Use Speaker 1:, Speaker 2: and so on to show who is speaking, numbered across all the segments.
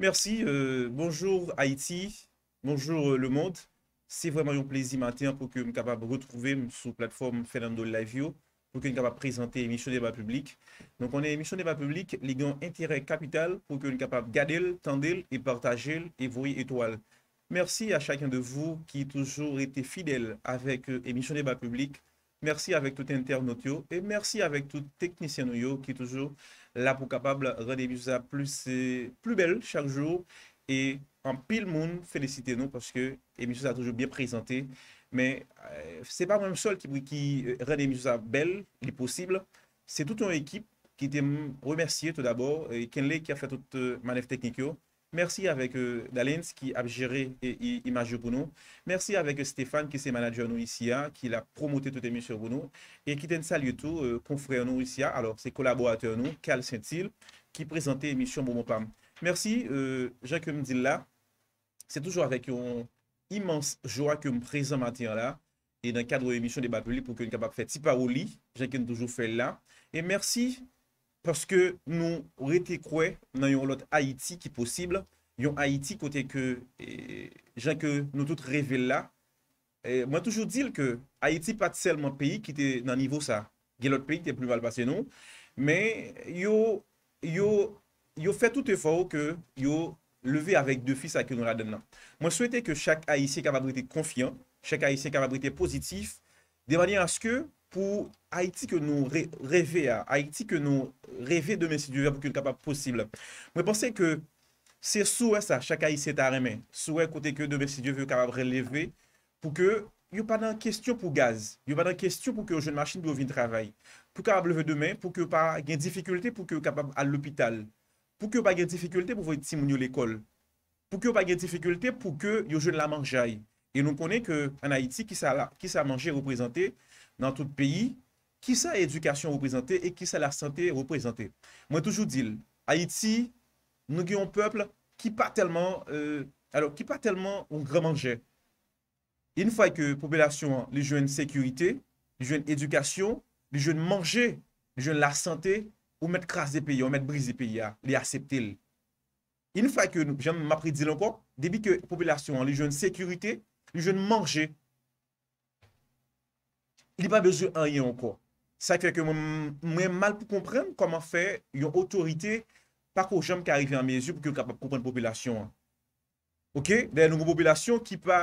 Speaker 1: Merci. Euh, bonjour Haïti. Bonjour euh, le monde. C'est vraiment un plaisir matin pour que je sois capable retrouver sur la plateforme Fernando Live pour que nous capable présenter l'émission débat public. Donc on est émission débat public, les intérêt capital pour que nous capable garder, tendre et partager et voir étoile. Merci à chacun de vous qui a toujours été fidèle avec euh, émission débat public. Merci avec tout internautes et merci avec tout technicien qui toujours là pour capable rendre ça plus euh, plus belle chaque jour et en pile monde féliciter nous parce que émission a toujours bien présenté mais euh, c'est pas même seul qui qui euh, rend émission ça belle les possible c'est toute une équipe qui était remercié tout d'abord et Kenley qui a fait toute manœuvre technique Merci avec euh, Dalens qui a géré et, Image pour nous. Merci avec Stéphane qui est manager nous ici, hein, qui a promoté tout émission pour nous. Et qui donne salut tout, euh, confrère nous ici, hein. alors ses collaborateurs nous, Cal Saint-Il, qui présentait l'émission pour Merci, Jean euh, Jacques là. C'est toujours avec une immense joie que me présente matin là. Et dans le cadre de l'émission Débat Public pour que nous capable faire petit par au lit, Jacques toujours fait là. Et merci Paske nou rete kwe nan yon lot Haiti ki posibl, yon Haiti kote ke eh, jen ke nou tout revella. Eh, mwen toujou dil ke Haiti pat selman peyi ki te nan nivou sa. Gen lot peyi ki te plu val pase nou. Men yo fe tout e faw ke yo leve avèk de fis akè nou la dem nan. Mwen souwete ke chak Haitien kavabrite konfiyan, chak Haitien kavabrite pozitif, deva dyan aske... pou Haïti ke nou rêve, Haïti ke nou rêve de mesidyeve pou ke nou kapab posibla. Mwen pense ke se souè sa, chaka yi se tarremen, souè kote ke de mesidyeve pou ke nou kapab releve, pou ke yon pa nan kestyon pou gaz, yon pa nan kestyon pou ke yon jen machin pou yon vin trabay, pou ke yon kapab leve demen, pou ke yon pa gen difikulte pou ke yon kapab al lopital, pou ke yon pa gen difikulte pou pou yon timoun yo l'ekol, pou ke yon pa gen difikulte pou ke yon jen la manjaye. E nou konen ke an Haïti ki sa manjaye reprezenté nan tout peyi, ki sa edukasyon reprezenté e ki sa la sante reprezenté. Mwen toujou dil, Haïti, nou gen yon pepl, ki pa telman, ou grè manje. Yon fay ke popelasyon li jwen sekyurite, li jwen edukasyon, li jwen manje, li jwen la sante, ou met kras ah, de peyi, ou met brise de peyi, li aseptil. Yon fay ke, jen m apri dil anpok, debi ke popelasyon li jwen sekyurite, li jwen manje, li pa bezou an yon kwa. Sa kwe ke mwen mal pou kompren koman fe yon otorite pa kwa jom ka arrive an mezi pou ke l kapap kompren popilasyon an. Ok? De yon nou popilasyon ki pa,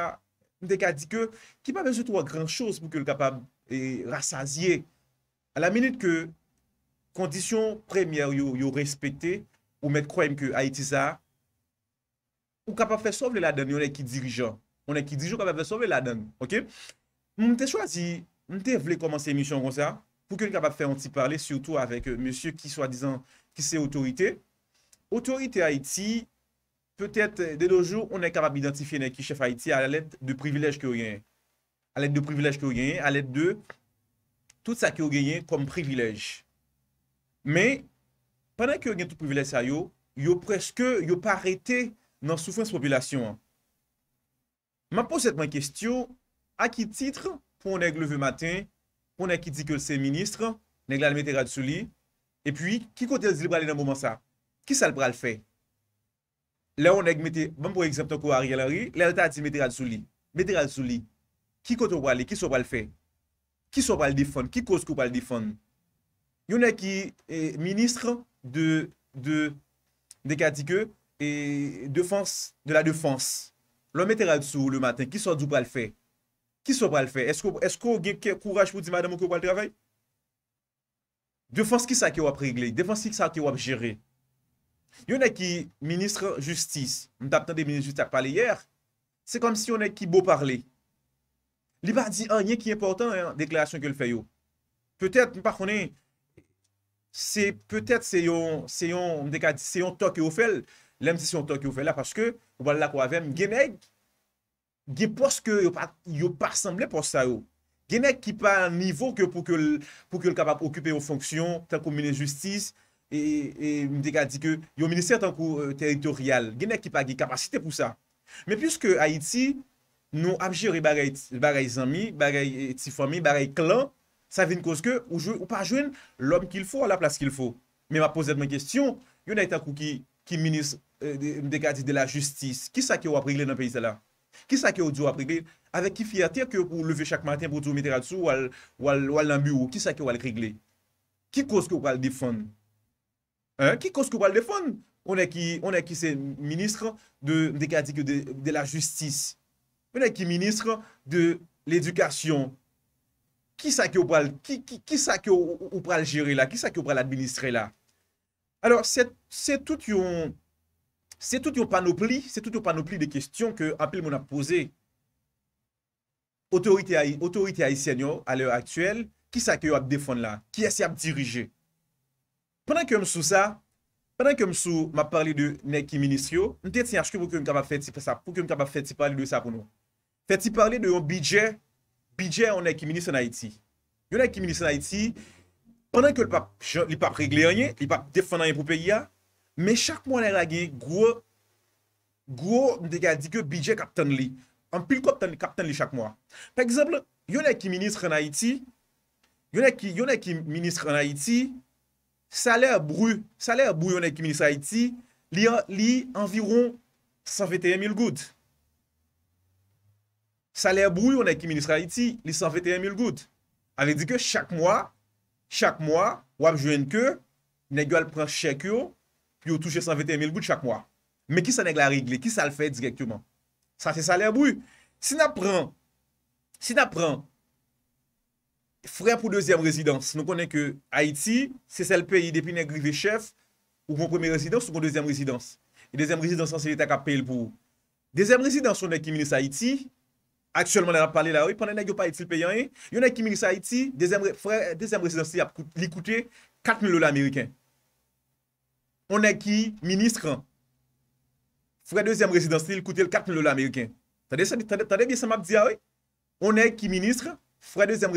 Speaker 1: mwen te ka di ke, ki pa bezou to a gran chos pou ke l kapap rassazye. A la minute ke kondisyon premye yo respete ou mwen kroyem ke Aitiza, ou kapap fe sov le laden, yon e ki dirijan. On e ki dirijan kapap fe sov le laden. Ok? Mwen te chwazi mte vle komanse emisyon kon sa, pou ke li kapap fè an ti parle, surtout avèk euh, monsye ki swa dizan ki se otorite. Otorite Haiti, petèt euh, de dojou, onè kapap identifiye nè ki chef Haiti alèd de privilèj ki ou genye. Alèd de privilèj ki ou genye, alèd de tout sa ki ou genye kom privilèj. Mè, pèlèk ki ou genye tout privilèj sa yo, yo preske, yo pa arete nan soufwen se populasyon. Mè posèt mwen kestyon, akititre, pou an ek leve maten, pou an ek ki di ke se ministre, neg lal metera di sou li, e pi ki kote li brale nan pouman sa, ki sal brale fe? Le ou an ek mete, bon pou ek zeptan kou ari ari, le an ta ti metera di sou li, metera di sou li, ki kote brale, ki sou brale fe? Ki sou brale di fon, ki kos kou brale di fon? Yon ek ki, e, ministre de katike, e, de la defanse, lal metera di sou le maten, ki sou brale fe? Ki sou pa l fè? Esko gen kouraj pou di madame ou ki ou pa l travè? Defans ki sa ki wap regle? Defans ki sa ki wap jere? Yonè e ki, Ministre Justice, m da ptèm de Ministre Justice a pale yèr, se konm si yonè e ki bo parle. Li ba di, an, yonè ki important, deklarasyon ki l fè yo. Petèt, m pa konè, se, petèt se yon, se yon, m dekade, se yon tok yo fèl, lèm si se yon tok yo fèl, la paske, m bal la kwa vèm, genèk, Gye poske yo pa rassemble pos sa yo. Gye nek ki pa nivou pou ke l kapap okupe yo fonksyon tankou minis justis e, e mdeka di ke yo minis tankou euh, teritorial. Gye nek ki pa gye kapasite pou sa. Me pyske Haiti, nou apjere baray zami, baray etifami, baray klan, sa vin koske ou pa jwen l om ki l fo la plas ki l fo. Me ma poset mwen kestyon, yon ay tankou ki minis euh, mdeka di de la justis. Ki sa ki wap regle nan pey sa la? Ki sa ke ou djo ap regle? Avek ki fiyatir ke ou leve chak maten pou djo miter ad sou, wal namu ou, ki sa ke wal regle? Ki koske ou pal defon? Ki koske ou pal defon? One ki se ministre de la justis. One ki ministre de l'edukasyon. Ki sa ke ou pal gire la? Ki sa ke ou pal administre la? Alors, se tout yon... Se tout yon panopli, se tout yon panopli de kestyon ke apil moun ap pose Otorite a yi, otorite a yi sènyo a lè aktuel Ki sa ke yon ap defon lan, ki ase ap dirije Pendan ke m sou sa, pendan ke m sou m ap parli de nek iminis yo M tè tsyan chke pou ke m kaba fèt si fè sa, pou ke m kaba fèt si parli de sa pou nou Fèt si parli de yon bidje, bidje an nek iminis an ha iti Yon nek iminis an ha iti, pendan ke li pap regle an ye, li pap defon nan yon pou peyi ya Mè chak mwa lè rège, gwo, gwo, mdè gè di ke bidje kapten li. An pil kwa kapten li chak mwa. Pè gzable, yonè ki minis kè na iti, yonè ki, yonè ki minis kè na iti, salè brou, salè brou yonè ki minis a iti, li an, li anviron 171 mil gout. Salè brou yonè ki minis kè na iti, li 171 mil gout. An vè di ke chak mwa, chak mwa, wap jwen ke, nè gè al pran chèk yo, yo touche 121.000 bout chak mwa. Me ki sa neg la rigle, ki sa le fe direktyman. Sa se sa le abou. Si na pran, si na pran, fre pou 2e rezidans, nou konen ke Haiti, se sel peyi depi neg grive chef, ou pou 1e rezidans, ou pou 2e rezidans. Et 2e rezidans san se li tak ap peyil pou. 2e rezidans, yon ne ki menis Haiti, aksyolman la pa pale la, yon ne ki menis Haiti, 2e rezidans li koute 4.000 lola Ameriken. Onè ki, ministre, fwè dezyèm rezidansil koute l karte nol ameriken. Tade biye sa map di ya wè? Onè ki, ministre, fwè dezyèm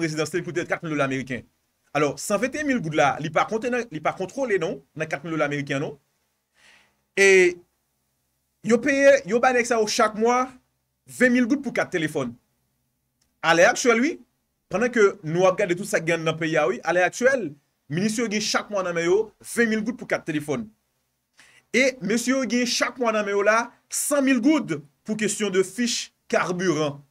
Speaker 1: rezidansil koute l karte nol ameriken. Alors, 171 000 gout la, li pa kontrole non, nan karte nol ameriken non. E, yo baynek sa ou chak mwa, 20 000 gout pou kat telefon. A lè aksuel wè? Pendè ke nou ap gade tout sa gen nan pe ya wè, a lè aksuel wè? Menisyon gen chak mwa nan meyo, 20 000 gout pou 4 telefon. E menisyon gen chak mwa nan meyo la, 100 000 gout pou kestyon de fich karburant.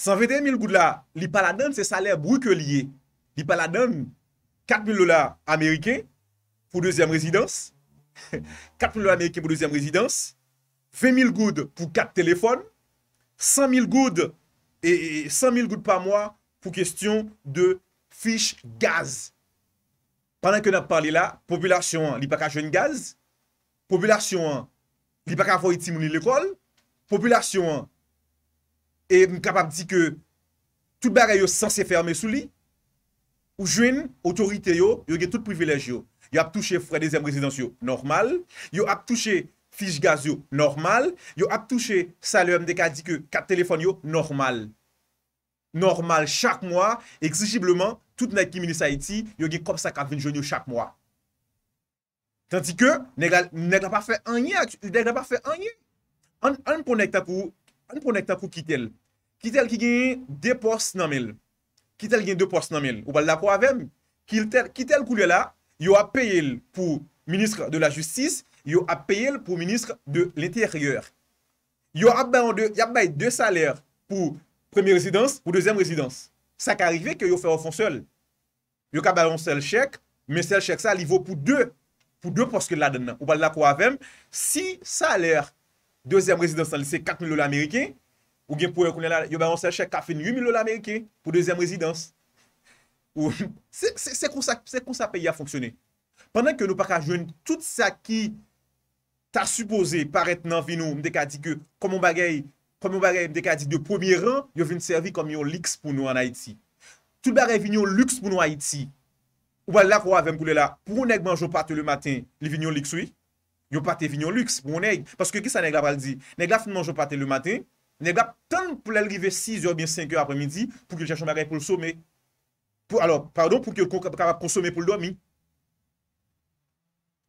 Speaker 1: 120 000 gout la, li pala nan se saler bruke liye. Li pala nan, 4 000 lola Amerike pou 2èm rezidans. 4 000 lola Amerike pou 2èm rezidans. 20 000 gout pou 4 telefon. 100 000 gout, 100 000 gout pa mwa pou kestyon de fich. Fiche gaz. Pendan ke nou ap pale la, populasyon an li pa ka jwen gaz, populasyon an li pa ka fo iti mouni l'ekol, populasyon an e m kapap di ke tout bagay yo sanse ferme sou li, ou jwen otorite yo yo ge tout privilej yo. Yo ap touche fredezem rezidans yo normal, yo ap touche fiche gaz yo normal, yo ap touche salem de ka di ke kat telefon yo normal. Normal, chak mwa, exijibleman, tout nèk ki meni sa eti, yo ge kop 50 jonyo chak mwa. Tanti ke, nèk la pa fe anye, nèk la pa fe anye. An pou nèk ta pou, an pou nèk ta pou kitel. Kitel ki genye depos nanmel. Kitel genye depos nanmel. Ou bal la pou avèm, kitel kou lè la, yo ap peye l pou ministre de la justis, yo ap peye l pou ministre de l'interieur. Yo ap bay an de, yo ap bay de salèr pou Premye rezidans pou dezem rezidans. Sa ka arrive ke yo fè ou fon sol. Yo ka balon sel chèk, men sel chèk sa li vò pou dè. Pou dè pwoske la den nan. Ou bal la kwa avèm. Si sa alèr, dezem rezidans san lise 4 000 lola Amerike, ou gen pou yo kounen la, yo balon sel chèk ka fin 8 000 lola Amerike, pou dezem rezidans. Se kon sa peyi a fonksyonè. Pendan ke nou pa ka jwen, tout sa ki ta suppose, paret nan vi nou, mdek a di ke, komon bagèy, Premon bagay mdk di de premier rang, yo vin servi kom yon liks pou nou an Haiti. Tout bagay vin yon liks pou nou Haiti. Ou wala kwa avèm koule la, pou yon neg manjou pati le maten, li vin yon liks oui? Yon pati vin yon liks pou yon neg. Paske ki sa neg la pral di? Neg la foun manjou pati le maten, neg la tan pou lalrive 6 ou bien 5 ou apre midi pou ki jachon bagay pou l'some. Alors, pardon, pou ki yon kapap konsome pou l'domi.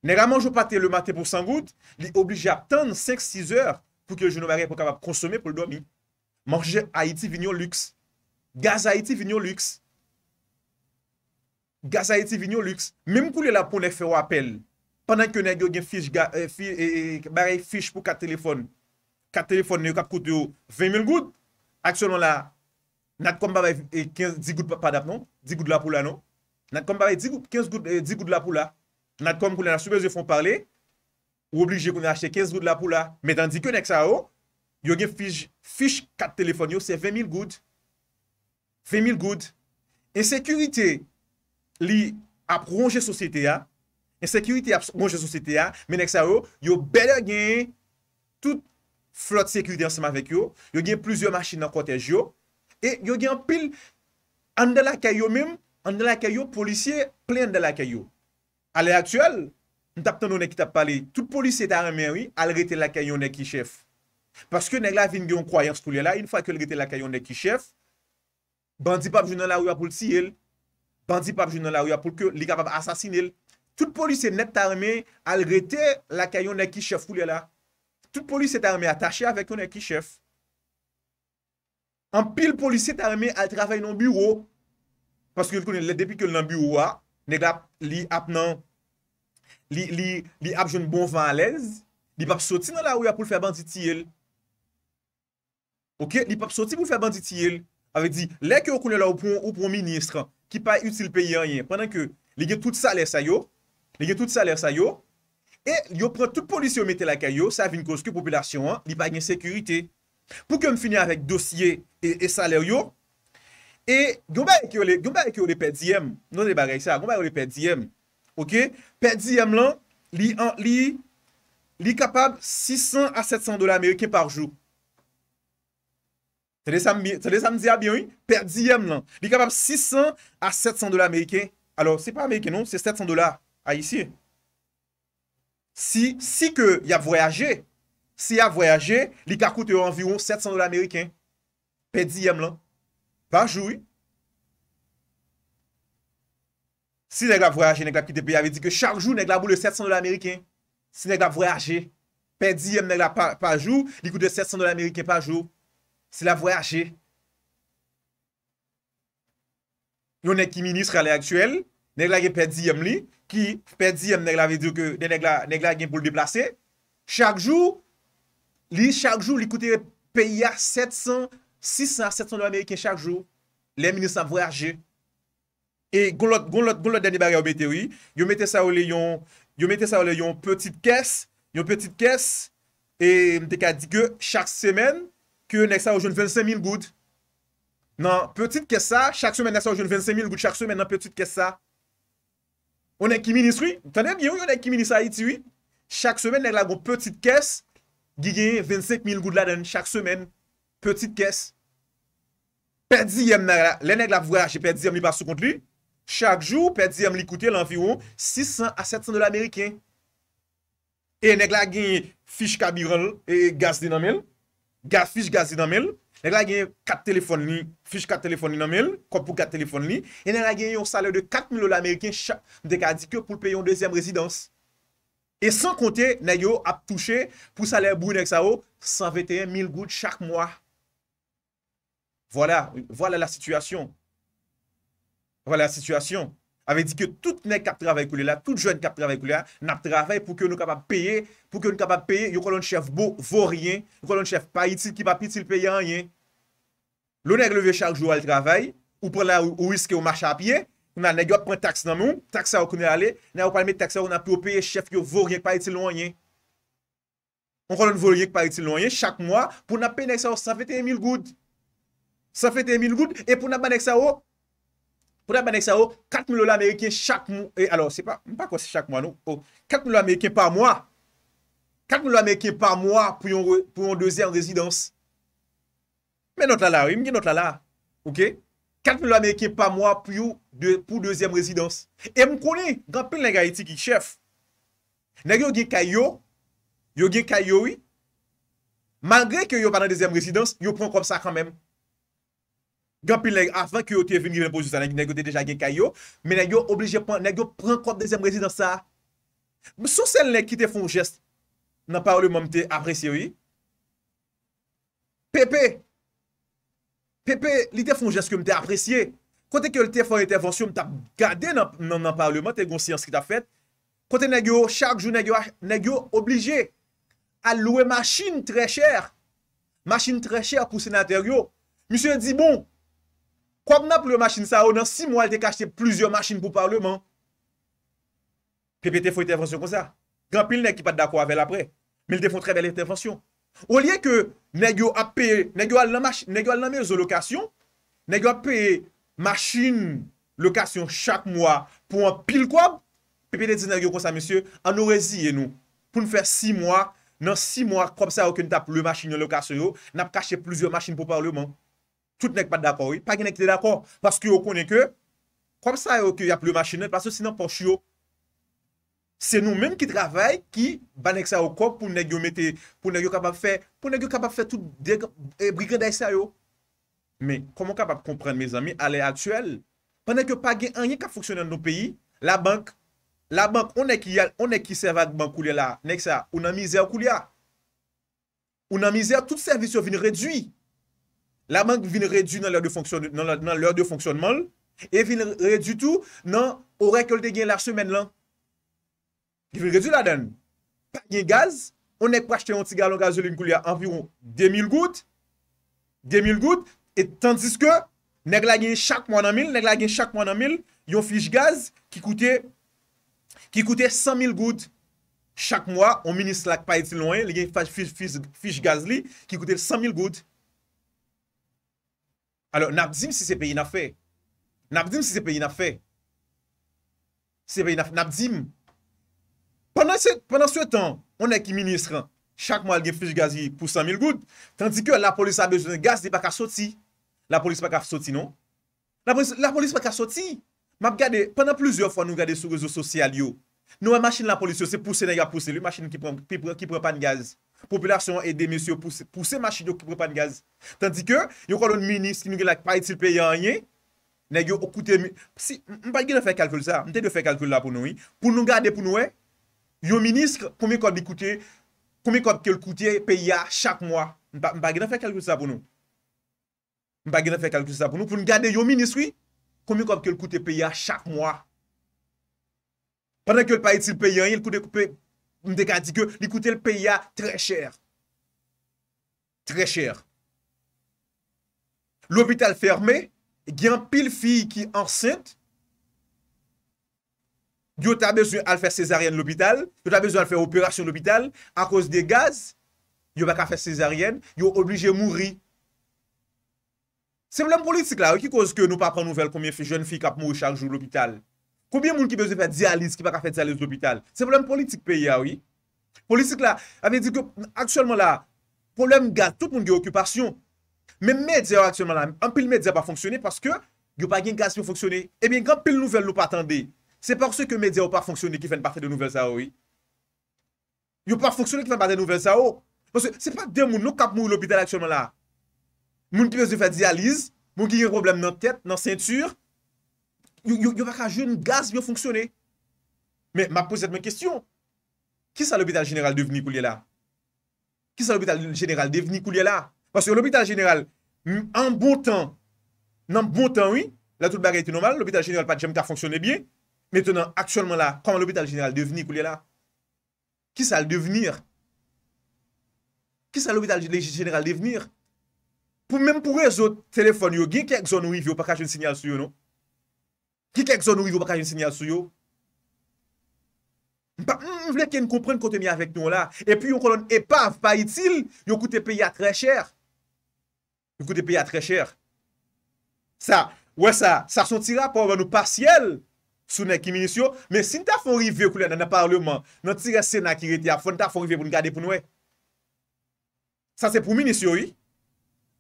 Speaker 1: Neg la manjou pati le maten pou sangout, li oblige a tan 5-6 oui. pou kè euh, euh, euh, yo jounou barè pou kapap konsome pou l do mi, manjè Haiti Vignon Lux, gaz Haiti Vignon Lux, gaz Haiti Vignon Lux, mèm kou lè la pou lè fè w apel, panan kè yo nè gè yon fich, barè yon fich pou kat telefon, kat telefon nè yo kap koute yo, 20 000 goud, aksyonon la, nat kon barè 15, 10 goud pa dap non, 10 goud la pou la non, nat kon barè 15 goud, 10 goud la pou la, nat kon kou lè la soubez yo fon parle, Ou oblige kon a achete 15 goud la pou la. Men dandik yo nek sa oh, yo, yo gen fiche kat telefon yo, se 20.000 goud. 20.000 goud. En sekurite li ap ronge sosyete ya. En sekurite ap ronge sosyete ya. Men nek sa yo, yo bède gen tout flot sekurite ansama vek yo. Yo gen plizyo machin nan kotej yo. E yo gen pil, an de la kayo mem, an de la kayo polisye, plen de la kayo. A le aktuel, an de la kayo polisye, N tap tando ne ki tap pale, tout polisè d'armè wè, al rete lakayon ne ki chèf. Paske neg la vin gen yon kwayans pou lè la, in fwa ke l rete lakayon ne ki chèf, bandi pap jounan la wè pou l'si el, bandi pap jounan la wè pou l'ke, li kapab asasin el. Tout polisè net d'armè, al rete lakayon ne ki chèf pou lè la. Tout polisè d'armè atache avèk yo ne ki chèf. An pil polisè d'armè, al travè yon bureau, paske lè depi ke yon bureau wè, neg la li ap nan... li ap joun bon van alèz, li pap soti nan la ou ya pou l fè banditiyel. Ok, li pap soti pou l fè banditiyel, avè di, lè kè yo kounè la ou proun ministran, ki pa youtil pe yè ryen, prennen kè li gen tout salèr sa yo, li gen tout salèr sa yo, e yo pren tout polisyon metè la kè yo, sa vin kòz kè populasyon an, li pa gen sekurite. Pou kèm finè avèk dosye e salèr yo, e gounbèk yo le pè dièm, non e bagay sa, gounbèk yo le pè dièm, Ok, per 10 yem lan, li kapab 600 a 700 dolar Amerike parjou. Se de sa m diya byon, per 10 yem lan. Li kapab 600 a 700 dolar Amerike. Alors, se pa Amerike non, se 700 dolar a yisi. Si ke yap voyaje, si yap voyaje, li kakoute yon environ 700 dolar Amerike. Per 10 yem lan, parjou yon. Si neglap voyaje, neglap ki te peye ave di ke chak jou neglap bou le 700 dolar Ameriken. Si neglap voyaje, pe di yem neglap pa jou, li koute 700 dolar Ameriken pa jou. Si la voyaje. Yon ne ki minisre ale aktuel, neglap gen pe di yem li, ki pe di yem neglap ave di ke de neglap gen pou l deplase. Chak jou, li chak jou li koute 700, 600, 700 dolar Ameriken chak jou. Le minisre sa voyaje. E goun lot, goun lot, goun lot deni bar ya oube tewi. Yo mette sa ou le yon, yo mette sa ou le yon petite kes, yon petite kes. E mte ka di ke, chak semen, ke yon ek sa ou joun 25.000 goud. Nan, petite kes sa, chak semen ek sa ou joun 25.000 goud, chak semen nan petite kes sa. Ou nek ki minis wii, tanep yon, ou nek ki minis sa iti wii. Chak semen nek la goun petite kes, giye 25.000 goud la den, chak semen, petite kes. Pedziyem nan la, le nek la vwa, jepedziyem li baso kont liy. chak jou pe di am li koute l anfiroun 600 a 700 do la Ameriken e neg la genye fich kabirol e gaz di nanmel fich gaz di nanmel neg la genye kat telefon li fich kat telefon li nanmel e neg la genye yon salèr de 4000 do la Ameriken chak dek a di ke pou ple yon deuxième résidence e san konte neg yo ap touche pou salèr brune ek sa ou 121 000 gout chak mwa voilà, voilà la situasyon Vo la situasyon. Ave di ki yo tout nek kap travay kou li la, tout jwen kap travay kou li la, nap travay pou ki yo nou kapab peye, pou ki yo nou kapab peye, yo kolon chef bo, vo ryen, yo kolon chef pa itil, ki pa pitil peye an yen. Lo nek leve chak jou al travay, ou prela ou iske ou macha apye, ou nan nek yo pren taks nan moun, taks a ou kone ale, nan yo palme taks a ou, nan pou peye chef yo vo ryen, ki pa itil an yen. Yo kolon vo ryen, ki pa itil an yen, chak mwa, pou na peye nek sa ou, sa fete Ou da banek sa ou, oh, kat mou lola Amerike chak mou, e alo se pa, mou pa kwa se chak mou anou, oh, kat mou lola Amerike par mou a, kat mou lola Amerike par mou a pou yon deuxième résidence. Mè not la la, mè not la la, ouke, kat mou lola Amerike par mou a pou yon deuxième résidence. E mou koni, gampil la gare ti ki chef, nè yon ge kayo, yon ge kayo yi, malgre ke yon banen deuxième résidence, yon pren kom sa kanmèm. Gampil nèk, afan ki yo te vin gwen pou sou sa, nèk yo te deja gen kayo, mè nèk yo oblije pon, nèk yo pren krop dezem rezidans sa. Mè sou sel nèk ki te fon jes nan parlouman mte apresye wè? Pepe! Pepe, li te fon jes kwen mte apresye. Kote ke yo te fon yon te fonsyon, mte ap gade nan parlouman, te gonsiyans ki ta fet. Kote nèk yo, chak jou nèk yo oblije a loue machin tre chèr. Machin tre chèr pou se nan atèryo. Mè se di bon! Kwab nan plou yon machin sa ou nan 6 mwa l te kache te plouzyon machin pou parleman. Pepe te fwote intervensyon kon sa. Gampil nen ki pat da kwa vel apre. Men te fwotre vel intervensyon. Ou liye ke negyo ap pe, negyo al nan me yon zon lokasyon, negyo ap pe machin lokasyon chak mwa pou an pil kwab, pepe te dize negyo kon sa, monsye, anoreziye nou. Poun fwe 6 mwa, nan 6 mwa krop sa ou kwen tap plou machin yon lokasyon yo, nan kache plouzyon machin pou parleman. tout nek pa d'akor, pa gen nek te d'akor, paske yo konen ke, kom sa yo ke ya plou machinè, paske senan pon chyo, se nou menm ki travèy ki, ba nek sa yo kon pou nek yo mette, pou nek yo kapap fè, pou nek yo kapap fè tout dek, e brigède a y sa yo, men, komon kapap komprenn, me zami, ale aktuel, panen ke pa gen anye kap foksyonè nou peyi, la bank, la bank, ou nek ki yal, ou nek ki servak bank koulè la, nek sa, ou nan mizè koulè, ou nan mizè, tout servis yo vin redwi, la mank vini redu nan lèr de fonksyonman, e vini redu tou nan orèkòl de gen lèr semen lan. Ge vini redu la den. Pat gen gaz, onèk prach ten yon tiga lòn gazo lèm kou lèy anviron 2000 gout, 2000 gout, et tandis ke, nèk lè gen chak mwa nan 1000, nèk lè gen chak mwa nan 1000, yon fich gaz ki koute 100 000 gout chak mwa, on menis lèk pa eti louen, lè gen fich gaz li ki koute 100 000 gout, Alor, nap zim si se peyi na fe. Nap zim si se peyi na fe. Se peyi na fe, nap zim. Pendan sou etan, on e ki ministran, chak mwal ge fich gazi pou 100.000 gout, tandi ke la polis a bejounen gaz, di pa ka soti. La polis pa ka soti, non? La polis pa ka soti. Map gade, pendan plouzyor fwa nou gade sou rezo sosyal yo. Nou e machin la polis yo, se pousse nega pousse, le machin ki pre pan gazi. Populasyon e demisyon pou se machin yo ki prepan gaz. Tanti ke, yo konon minis ki nou gen lak payetil paye anye, neg yo koute... Si, mba gen a fe kalkul sa, mte de fe kalkul la pou nou yi, pou nou gade pou nou e, yo minis, koumi kon di koute, koumi kon ke l koute paye a chak mwa. Mba gen a fe kalkul sa pou nou. Mba gen a fe kalkul sa pou nou pou nou gade yo minis, oui, koumi kon ke l koute paye a chak mwa. Pendan ke l payetil paye anye, l koute paye... Mdeka di ke li koute l paya tre chèr. Tre chèr. L'hôpital fermè, gen pil fi ki ansènt, yo ta bezou al fè cesaryen l'hôpital, yo ta bezou al fè opérasyon l'hôpital, an kòz de gaz, yo baka fè cesaryen, yo oblige mouri. Se mlem politik la, wè ki kòz ke nou pa pran nouvel komye fè joun fi kap mouri chanjou l'hôpital? Koubyen moun ki bezou fè dializ ki pa ka fè dializ l'hôpital? Se poulem politik pe yaw, yi? Politik la, avè dik yo, aksyonman la, poulem ga, tout moun ge okupasyon. Men medya yo aksyonman la, anpil medya pa fonksyonne, paske yo pa gen gaz pou fonksyonne. Ebyen, anpil nouvel nou patande, se par se ke medya yo pa fonksyonne ki fèn partè de nouvel sa ou, yi? Yo pa fonksyonne ki fèn partè de nouvel sa ou. Se pa de moun nou kap moun l'hôpital aksyonman la, moun ki bezou fè dializ, moun ki gen problem nou p yo pa ka joun gaz biyo fonksyonè. Me, ma posèd men kestyon, ki sa l'hobital jeneral devini kou liè la? Ki sa l'hobital jeneral devini kou liè la? Pasè yo l'hobital jeneral, nan bon tan, nan bon tan, oui, la tout bagay eti normal, l'hobital jeneral pati jemita fonksyonè biye, metenan, aksyonman la, koman l'hobital jeneral devini kou liè la? Ki sa l'hobital jeneral devini? Ki sa l'hobital jeneral devini? Mèm pou re zo telefon yo, gen kek zon ou if yo pa ka joun sinyal sou yo nou? Kit lèk zon nou rive ou bakaj yon sinyal sou yo? Mpa, mvleke yon kompren kontenye avèk nou la, epi yon kolon epav pa itil, yon koute peya trè chèr. Yon koute peya trè chèr. Sa, wè sa, sa son tira pou wè nou pasyel, sou nè ki minisyon, mè sin ta fon rive kou lè nan a parleman, nan tire sena ki rite ya, fon ta fon rive pou nou gade pou nouè. E. Sa se pou minisyon, yi.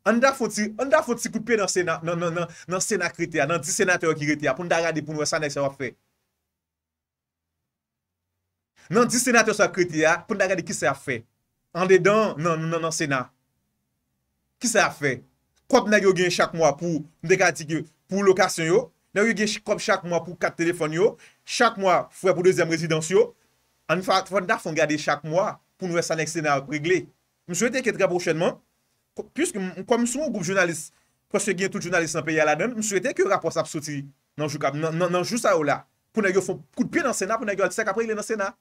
Speaker 1: An da fwoti, an da fwoti koupi nan sena, nan nan nan, nan sena krite ya, nan di sena te wak krite ya, pou nan da rade pou nou sanek se wap fe. Nan di sena te wak krite ya, pou nan da rade ki se wap fe. An de dan, nan nan nan, nan sena. Ki se wap fe. Krop nan yo gen chak mwa pou, nan dekati ki, pou lokasyon yo, nan yo gen krop chak mwa pou kat telefon yo, chak mwa fwe pou dezyem rezidans yo. An fwa, fwa nan da fwongade chak mwa pou nou sanek sena wap regle. M sou ete ke tre brochenman. Kwa m sou moun goup jounalist Pwa se gen tout jounalist nan pe ya la nan M sou ete ke rapos apsoti Nan jou sa ou la Pou nan yo foun kout pi nan sena Pou nan yo al tisek apre le nan sena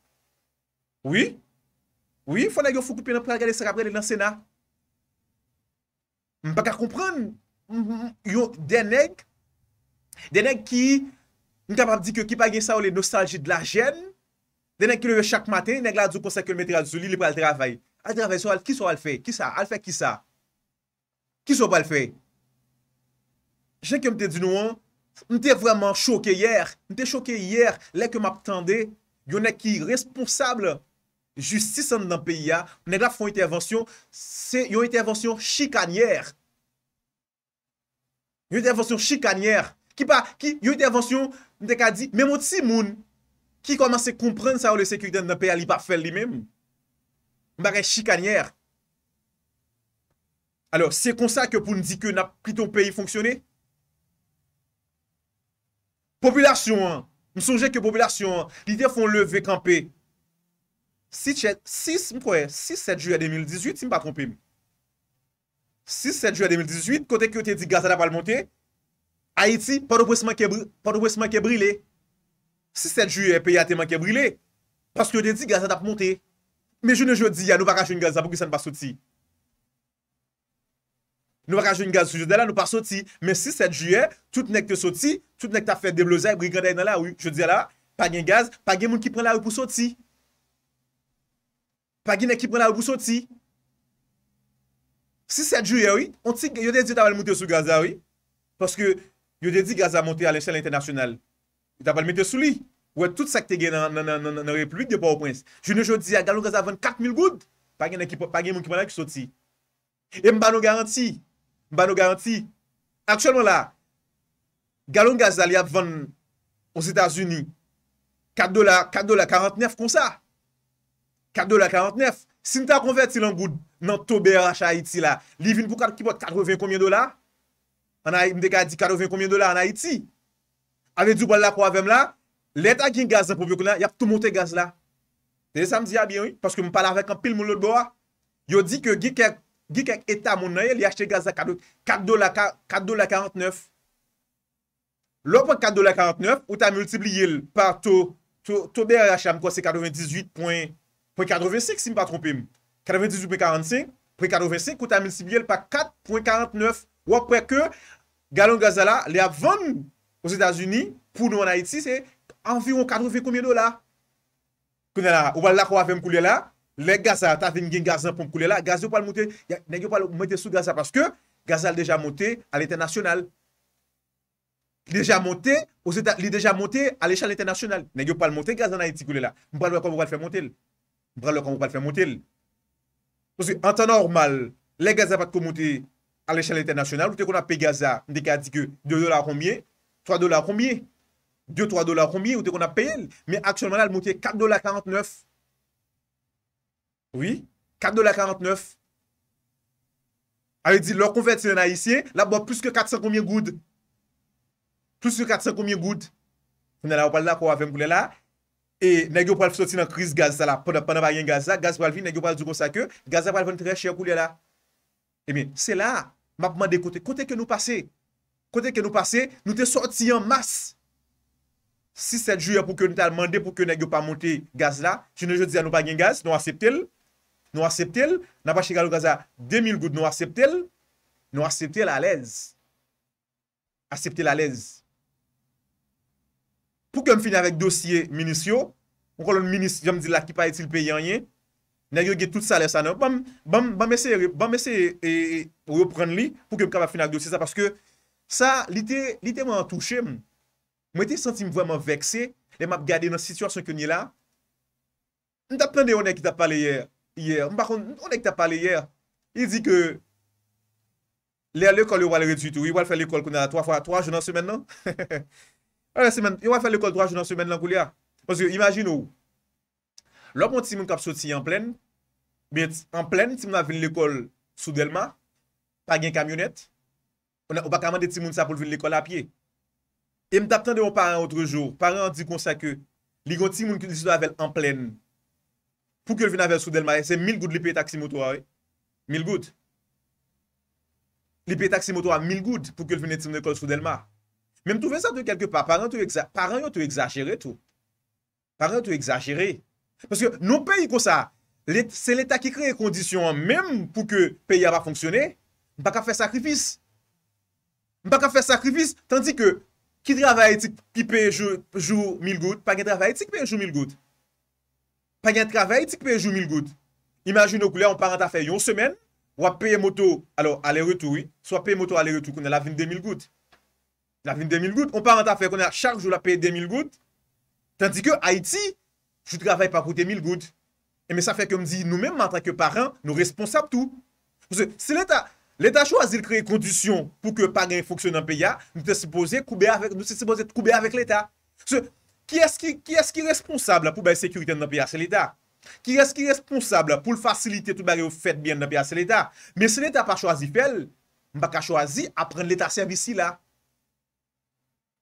Speaker 1: Oui Fou nan yo foun kout pi nan pral gade sek apre le nan sena M baka kompran Yo deneg Denege ki M kapap di ke ki pa gen sa ou le nostalji de la jen Denege ki le yo chak mate Denege la dzo konsek yon metera dzo li li pral travay Al travay sou al kiso al fe Kisa al fe kisa Ki sou pa l fè? Jèk yo mte di nou an, mte vwèman chokè yèr. Mte chokè yèr, lèk yo m ap tendè, yonè ki responsable. Justis an nan pe ya, mne la fòn yon intervensyon, se yon intervensyon chikanyèr. Yon intervensyon chikanyèr. Ki pa, ki, yon intervensyon, mte ka di, mèmout si moun, ki komanse kompren sa ou lèsek yon den nan pe ya li pa fè li mèm. Mba kè chikanyèr. Alor, si e konsa ke pou n di ke na pliton peyi fonksyone? Populasyon an. M souje ke populasyon an. Lide foun leve vekampi. 6-7 juye 2018, ti m pa trompi m. 6-7 juye 2018, kote ki yo te di gazat apal monte? Haiti, panou pwesman ke brile. 6-7 juye, peyi a teman ke brile. Paske yo te di gazat apal monte. Me jounen jodi, ya nou pa kache yon gazat pou ki sa n pa soti. Nou wak aje yon gaz sou jode la nou par soti. Men 6-7 juye, tout nek te soti, tout nek ta fè deblozay, briganday nan la ou. Jodi la, pa gen gaz, pa gen moun ki pren la ou pou soti. Pa gen nek ki pren la ou pou soti. 6-7 juye ou, yon de di yon tabal moutè sou gaz la ou. Paske yon de di gaz la moutè alè chèl international. Yon tabal moutè sou li. Ouè tout sa kte gen nan republik de power points. Jodi la, galon gaz la vèn 4 mil goud. Pa gen moun ki pren la ou pou soti. E mba nou garanti. Mba nou garanti. Atchèlman la, galon gaz al yap van os Etats-Unis. 4 dola, 4 dola 49 kon sa. 4 dola 49. Sin ta konverti lan goud nan to BRH a Iti la. Li vin pou kat ki pot 80 komyen dola? An a iti? Mdek a di 80 komyen dola an a Iti? Avedi ou pal la kwa avem la? Let a gin gaz nan poubyo kon la, yap tou monte gaz la. Tede sa mdi ya biyon? Paske mpala vek an pil moun lout bo a. Yo di ke gig kek Gikek etta moun naye li ache gaza 4 dola 49. Lo pou 4 dola 49, ou ta multipliye l pa to. To be ache m kwa se 98.45 si m pa trompim. 98.45 pou 45 ou ta multipliye l pa 4.49. Ou apwe ke galon gaza la li apvan ou Zeta Zuni pou nou an Haiti se envyon 40 koumye dola. Kounen la, ou bal la kwa avem kou lela. Le gaza, ta fin gen gaza pou koule la, gaza pou pal moutil, nè gyo pal moutil sou gaza, paske gaza al deja moutil al etanasyonal. Lè deja moutil, ou se ta lè deja moutil al etanasyonal. Nè gyo pal moutil, gaza nan eti koule la. Mpral wakon wakon wakon fè moutil. Mpral wakon wakon wakon fè moutil. An tan normal, lè gaza pat kou moutil al etanasyonal, ou te kon ap pay gaza, ndè ka dike 2 dolar ronmye, 3 dolar ronmye, 2-3 dolar ronmye, ou te kon ap payil Oui, 4,49 dolar. A yi di, lor konvert se yon a yisiye, la bo plus ke 400 koumye goud. Plus ke 400 koumye goud. Mwen a la wapal la pou wapen koumye la. E, nè gyo pou al fysoti nan kriz gaz la. Pou nan wapal yon gaz la, gaz pou al vin, nè gyo pou al dugo sa ke, gaz la pou al ven treche yon koumye la. E eh men, se la, map mande kote, kote ke nou pase. Kote ke nou pase, nou te sorti yon mas. Si set ju ya pou ke nou te al mande, pou ke nè gyo pou amonte gaz la, ki nou je di a nou pagyen gaz, nou aseptel. Nou akseptel, nan pa chikalou gaza, 2000 gout nou akseptel, nou akseptel alèz. Akseptel alèz. Pou ke m fina avèk dosye minisyon, m kon loun minisyon, jom di la ki pa etil pe yanyen, nan yo ge tout salè sa nan, ban mesè, ban mesè e, e, repren li pou ke m kama fina ak dosye sa, paske sa, li te, li te m an touche, m, m ete senti m vèm an vekse, lè m ap gade nan sitwasyon ke nye la, m tap pen de yonè ki tap pale yè, Yer. Mpakon, mwen ek ta pale yer. Y di ke lè lè kol yon wale redjitou. Yon wale fè lè kol kounen a 3 x 3 jounan semen nan. Yon wale fè lè kol 3 jounan semen lan kou lè ya. Ponske, imagine ou. Lop mwen ti moun kap soti en plèn. Mwen en plèn, ti moun avil lè kol soudelma, pa gen kamyonet. O baka man de ti moun sa pou avil lè kol apye. E m tap tan de mwen pare an outre joun. Pare an di konsa ke, li gon ti moun kounen si do avil en plèn. pou ke l vina vel sou delma e, se 1000 gout li peye taksi motora e, 1000 gout. Li peye taksi motora 1000 gout pou ke l vine tim de kol sou delma. Men m touve sa de kelke pa, paran yo tou exagere tou. Paran yo tou exagere. Paske nou peye kon sa, se l etat ki kreye kondisyon menm pou ke peye a va fonksyone, m baka fe sakrifis. M baka fe sakrifis, tandi ke ki drava etik peye jou 1000 gout, pa gen drava etik peye jou 1000 gout. Pa gen travay, ti ki paye jou 1000 gout. Imajou nou goulè, on par an ta fè yon semen, wap paye moto alè retou, sou ap paye moto alè retou, konè la vin 2000 gout. La vin 2000 gout, on par an ta fè, konè a chak jou la paye 2000 gout, tandi ke Haiti, jou travay pa koute 1000 gout. Eme sa fè kèm di, nou mèm an ta ke paran, nou responsab tou. Se l'Etat, l'Etat chou a zil kreye kondisyon pou ke paran foksyon an pe ya, nou se sepose koube avèk l'Etat. Se... Ki eski responsable pou bay sekuriten nan pi ase l'Etat? Ki eski responsable pou l'fasilite tout bagay ou fet bien nan pi ase l'Etat? Men se l'Etat pa chwazi fel, mba ka chwazi apren l'Etat servisi la.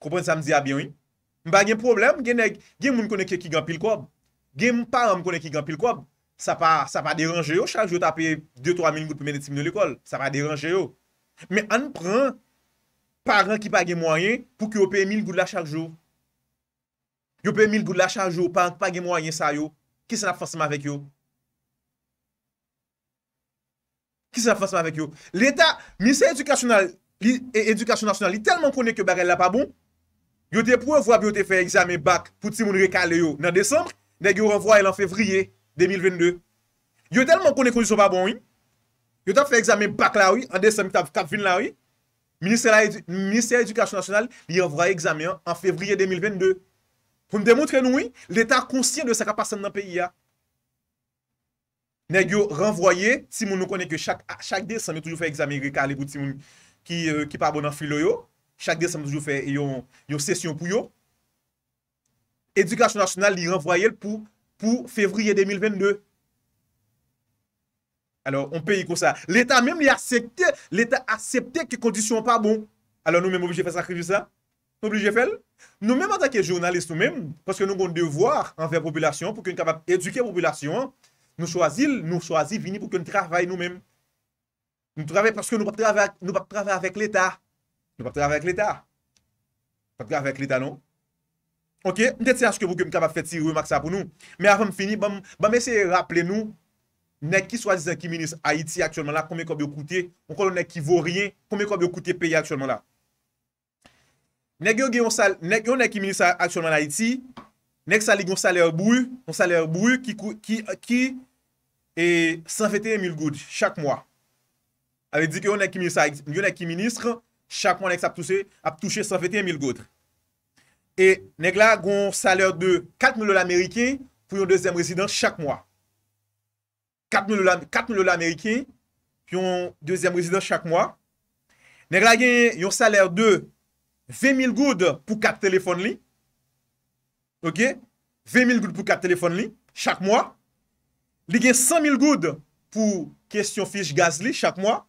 Speaker 1: Kompren sa mzi a ah bion yi? Mba gen problem, gen mwen mkoneke ki gampil kob. Gen mpa mkoneke ki gampil kob. Sa pa deranje yo, chak jo tapye 2-3 mil gout pou men etime l'ekol. Sa pa deranje yo. Men an pren paran ki pa gen mwanyen pou ki opye mil gout la chak jo. Yo pe mil gout la chanj yo, pank, pange mwanyen sa yo, ki se la fwansman vek yo? Ki se la fwansman vek yo? L'Etat, Ministère Éducationnal, Éducationnal li telman konen ki yo bagèl la pa bon, yo te pou envoye bi yo te fè examen bak, pou ti moun rekal yo, nan Desembre, neg yo envoye l'an Février 2022. Yo telman konen konen sou pa bon, oui. Yo te fè examen bak la, oui, an Desembre 2020, la, oui. Ministère Éducationnal li envoye examen an Février 2022, pou m demontre nou yi, l'Etat konsir de saka pasan nan peyi ya. Neg yo renvoye, si moun nou konen ke chak desan, moun toujou fè examen euh, yi, kar li pou ti moun ki parbon nan filo yo, chak desan moun toujou fè yon sesyon pou yo. Edukasyon nasyonal li renvoye l pou fevriye 2022. Alors, on peyi kon sa. L'Etat mèm li aksepte, l'Etat aksepte ki kondisyon parbon. Alors nou mèm obje fè sakri di sa. Oblige fèl? Nou mèm anta ke jounalist nou mèm, paske nou gonde devouar anve populasyon, pou ke nou kapap eduke populasyon, nou swazi vinit pou ke nou travay nou mèm. Nou travay paske nou pap travay avèk l'Etat. Nou pap travay avèk l'Etat. Pap travay avèk l'Etat, nou? Non? Ok, mèm dete se aske pou ke nou kapap fèti ou mèm ak sa pou nou. Mèm avèm fini, mèm ese rappele nou, mèm ki swazi zan ki minis Haiti aktyonman la, komek ob yo koute, mèm konon mèm ki vò rien, komek ob yo koute Nèk yo gen yon salèr... Nèk yon nèk ki minis a aksyon man a iti... Nèk salèr gen yon salèr brou... Yon salèr brou ki kou... Ki... E... San fete e mil goud chak mwa. A ve di gen yon nèk ki minis a a... Yon nèk ki minis chak mwa nèk ap touche... Ap touche san fete e mil goud. E... Nèk la gen yon salèr de... 4 mlol Amerike... Puyon 2èm rezidans chak mwa. 4 mlol Amerike... Puyon 2èm rezidans chak mwa. Nèk la gen yon salèr de... Ve mil goud pou kap telefon li. Ok? Ve mil goud pou kap telefon li. Chak mwa. Li gen san mil goud pou kestyon fich gaz li chak mwa.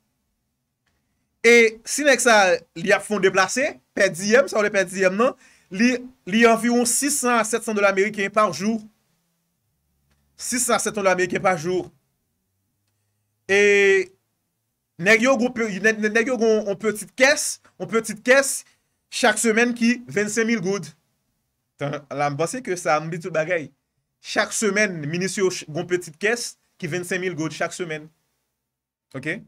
Speaker 1: E sinek sa li ap fon deplase, pe diyem, sa ou de pe diyem nan, li envyon 600 a 700 dolamerik en par jour. 600 a 700 dolamerik en par jour. E negyo goun negyo goun pwetit kes, pwetit kes, Chak semen ki 25.000 goud. Tan, la m basi ke sa m bitou bagay. Chak semen minisyo goun petit kes ki 25.000 goud chak semen. Ok?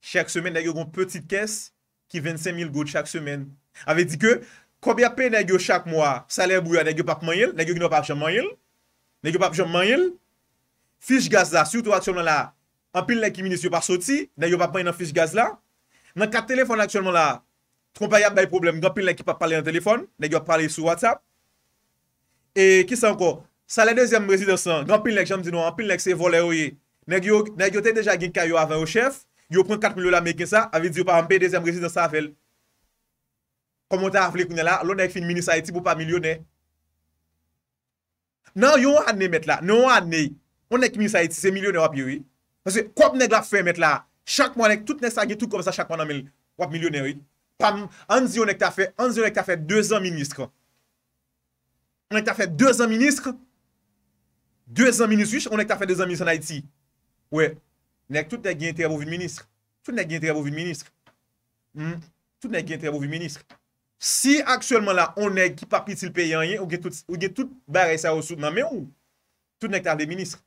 Speaker 1: Chak semen degyo goun petit kes ki 25.000 goud chak semen. Ave di ke, koubyapen degyo chak mwa, saler bouya degyo pap man yel, degyo goun wap ap jam man yel, degyo pap jam man yel, fich gaz la, sou tou aksyon lan la, anpil la ki minisyo par soti, degyo pap man yon fich gaz la, nan ka telefon aksyon lan la, Trompay ap day problem, gwa pil nek ki pa pale an telefon, nek yo pale sou WhatsApp. E, kis anko, sa le dezyam rezidansan, gwa pil nek, janm di nou, an pil nek se vole ouye. Nek yo, nek yo ten deja gen karyo avan ou chef, yo pren 4 milyon la mekin sa, avi diyo pa anpey dezyam rezidansan fel. Komote afle kounen la, loun nek fin mini sa eti pou pa milyon ne. Nan yon an ne met la, nan yon an ne, moun nek mini sa eti se milyon ne wap yoy. Mase, kop nek la fe met la, chakman nek, tout nek sa gen tout komesa chakman wap milyon ne woy. Anzi yo nek ta fe 2 an ministre. On nek ta fe 2 an ministre. 2 an ministre wish, on nek ta fe 2 an ministre nan Haiti. We, nek tout nek gen te avou vi ministre. Tout nek gen te avou vi ministre. Hmm. Tout nek gen te avou vi ministre. Si aksuellement la, on nek ki papitil pe yanyen, ou gen tout bare sa resout nan men ou, tout nek ta avou vi ministre.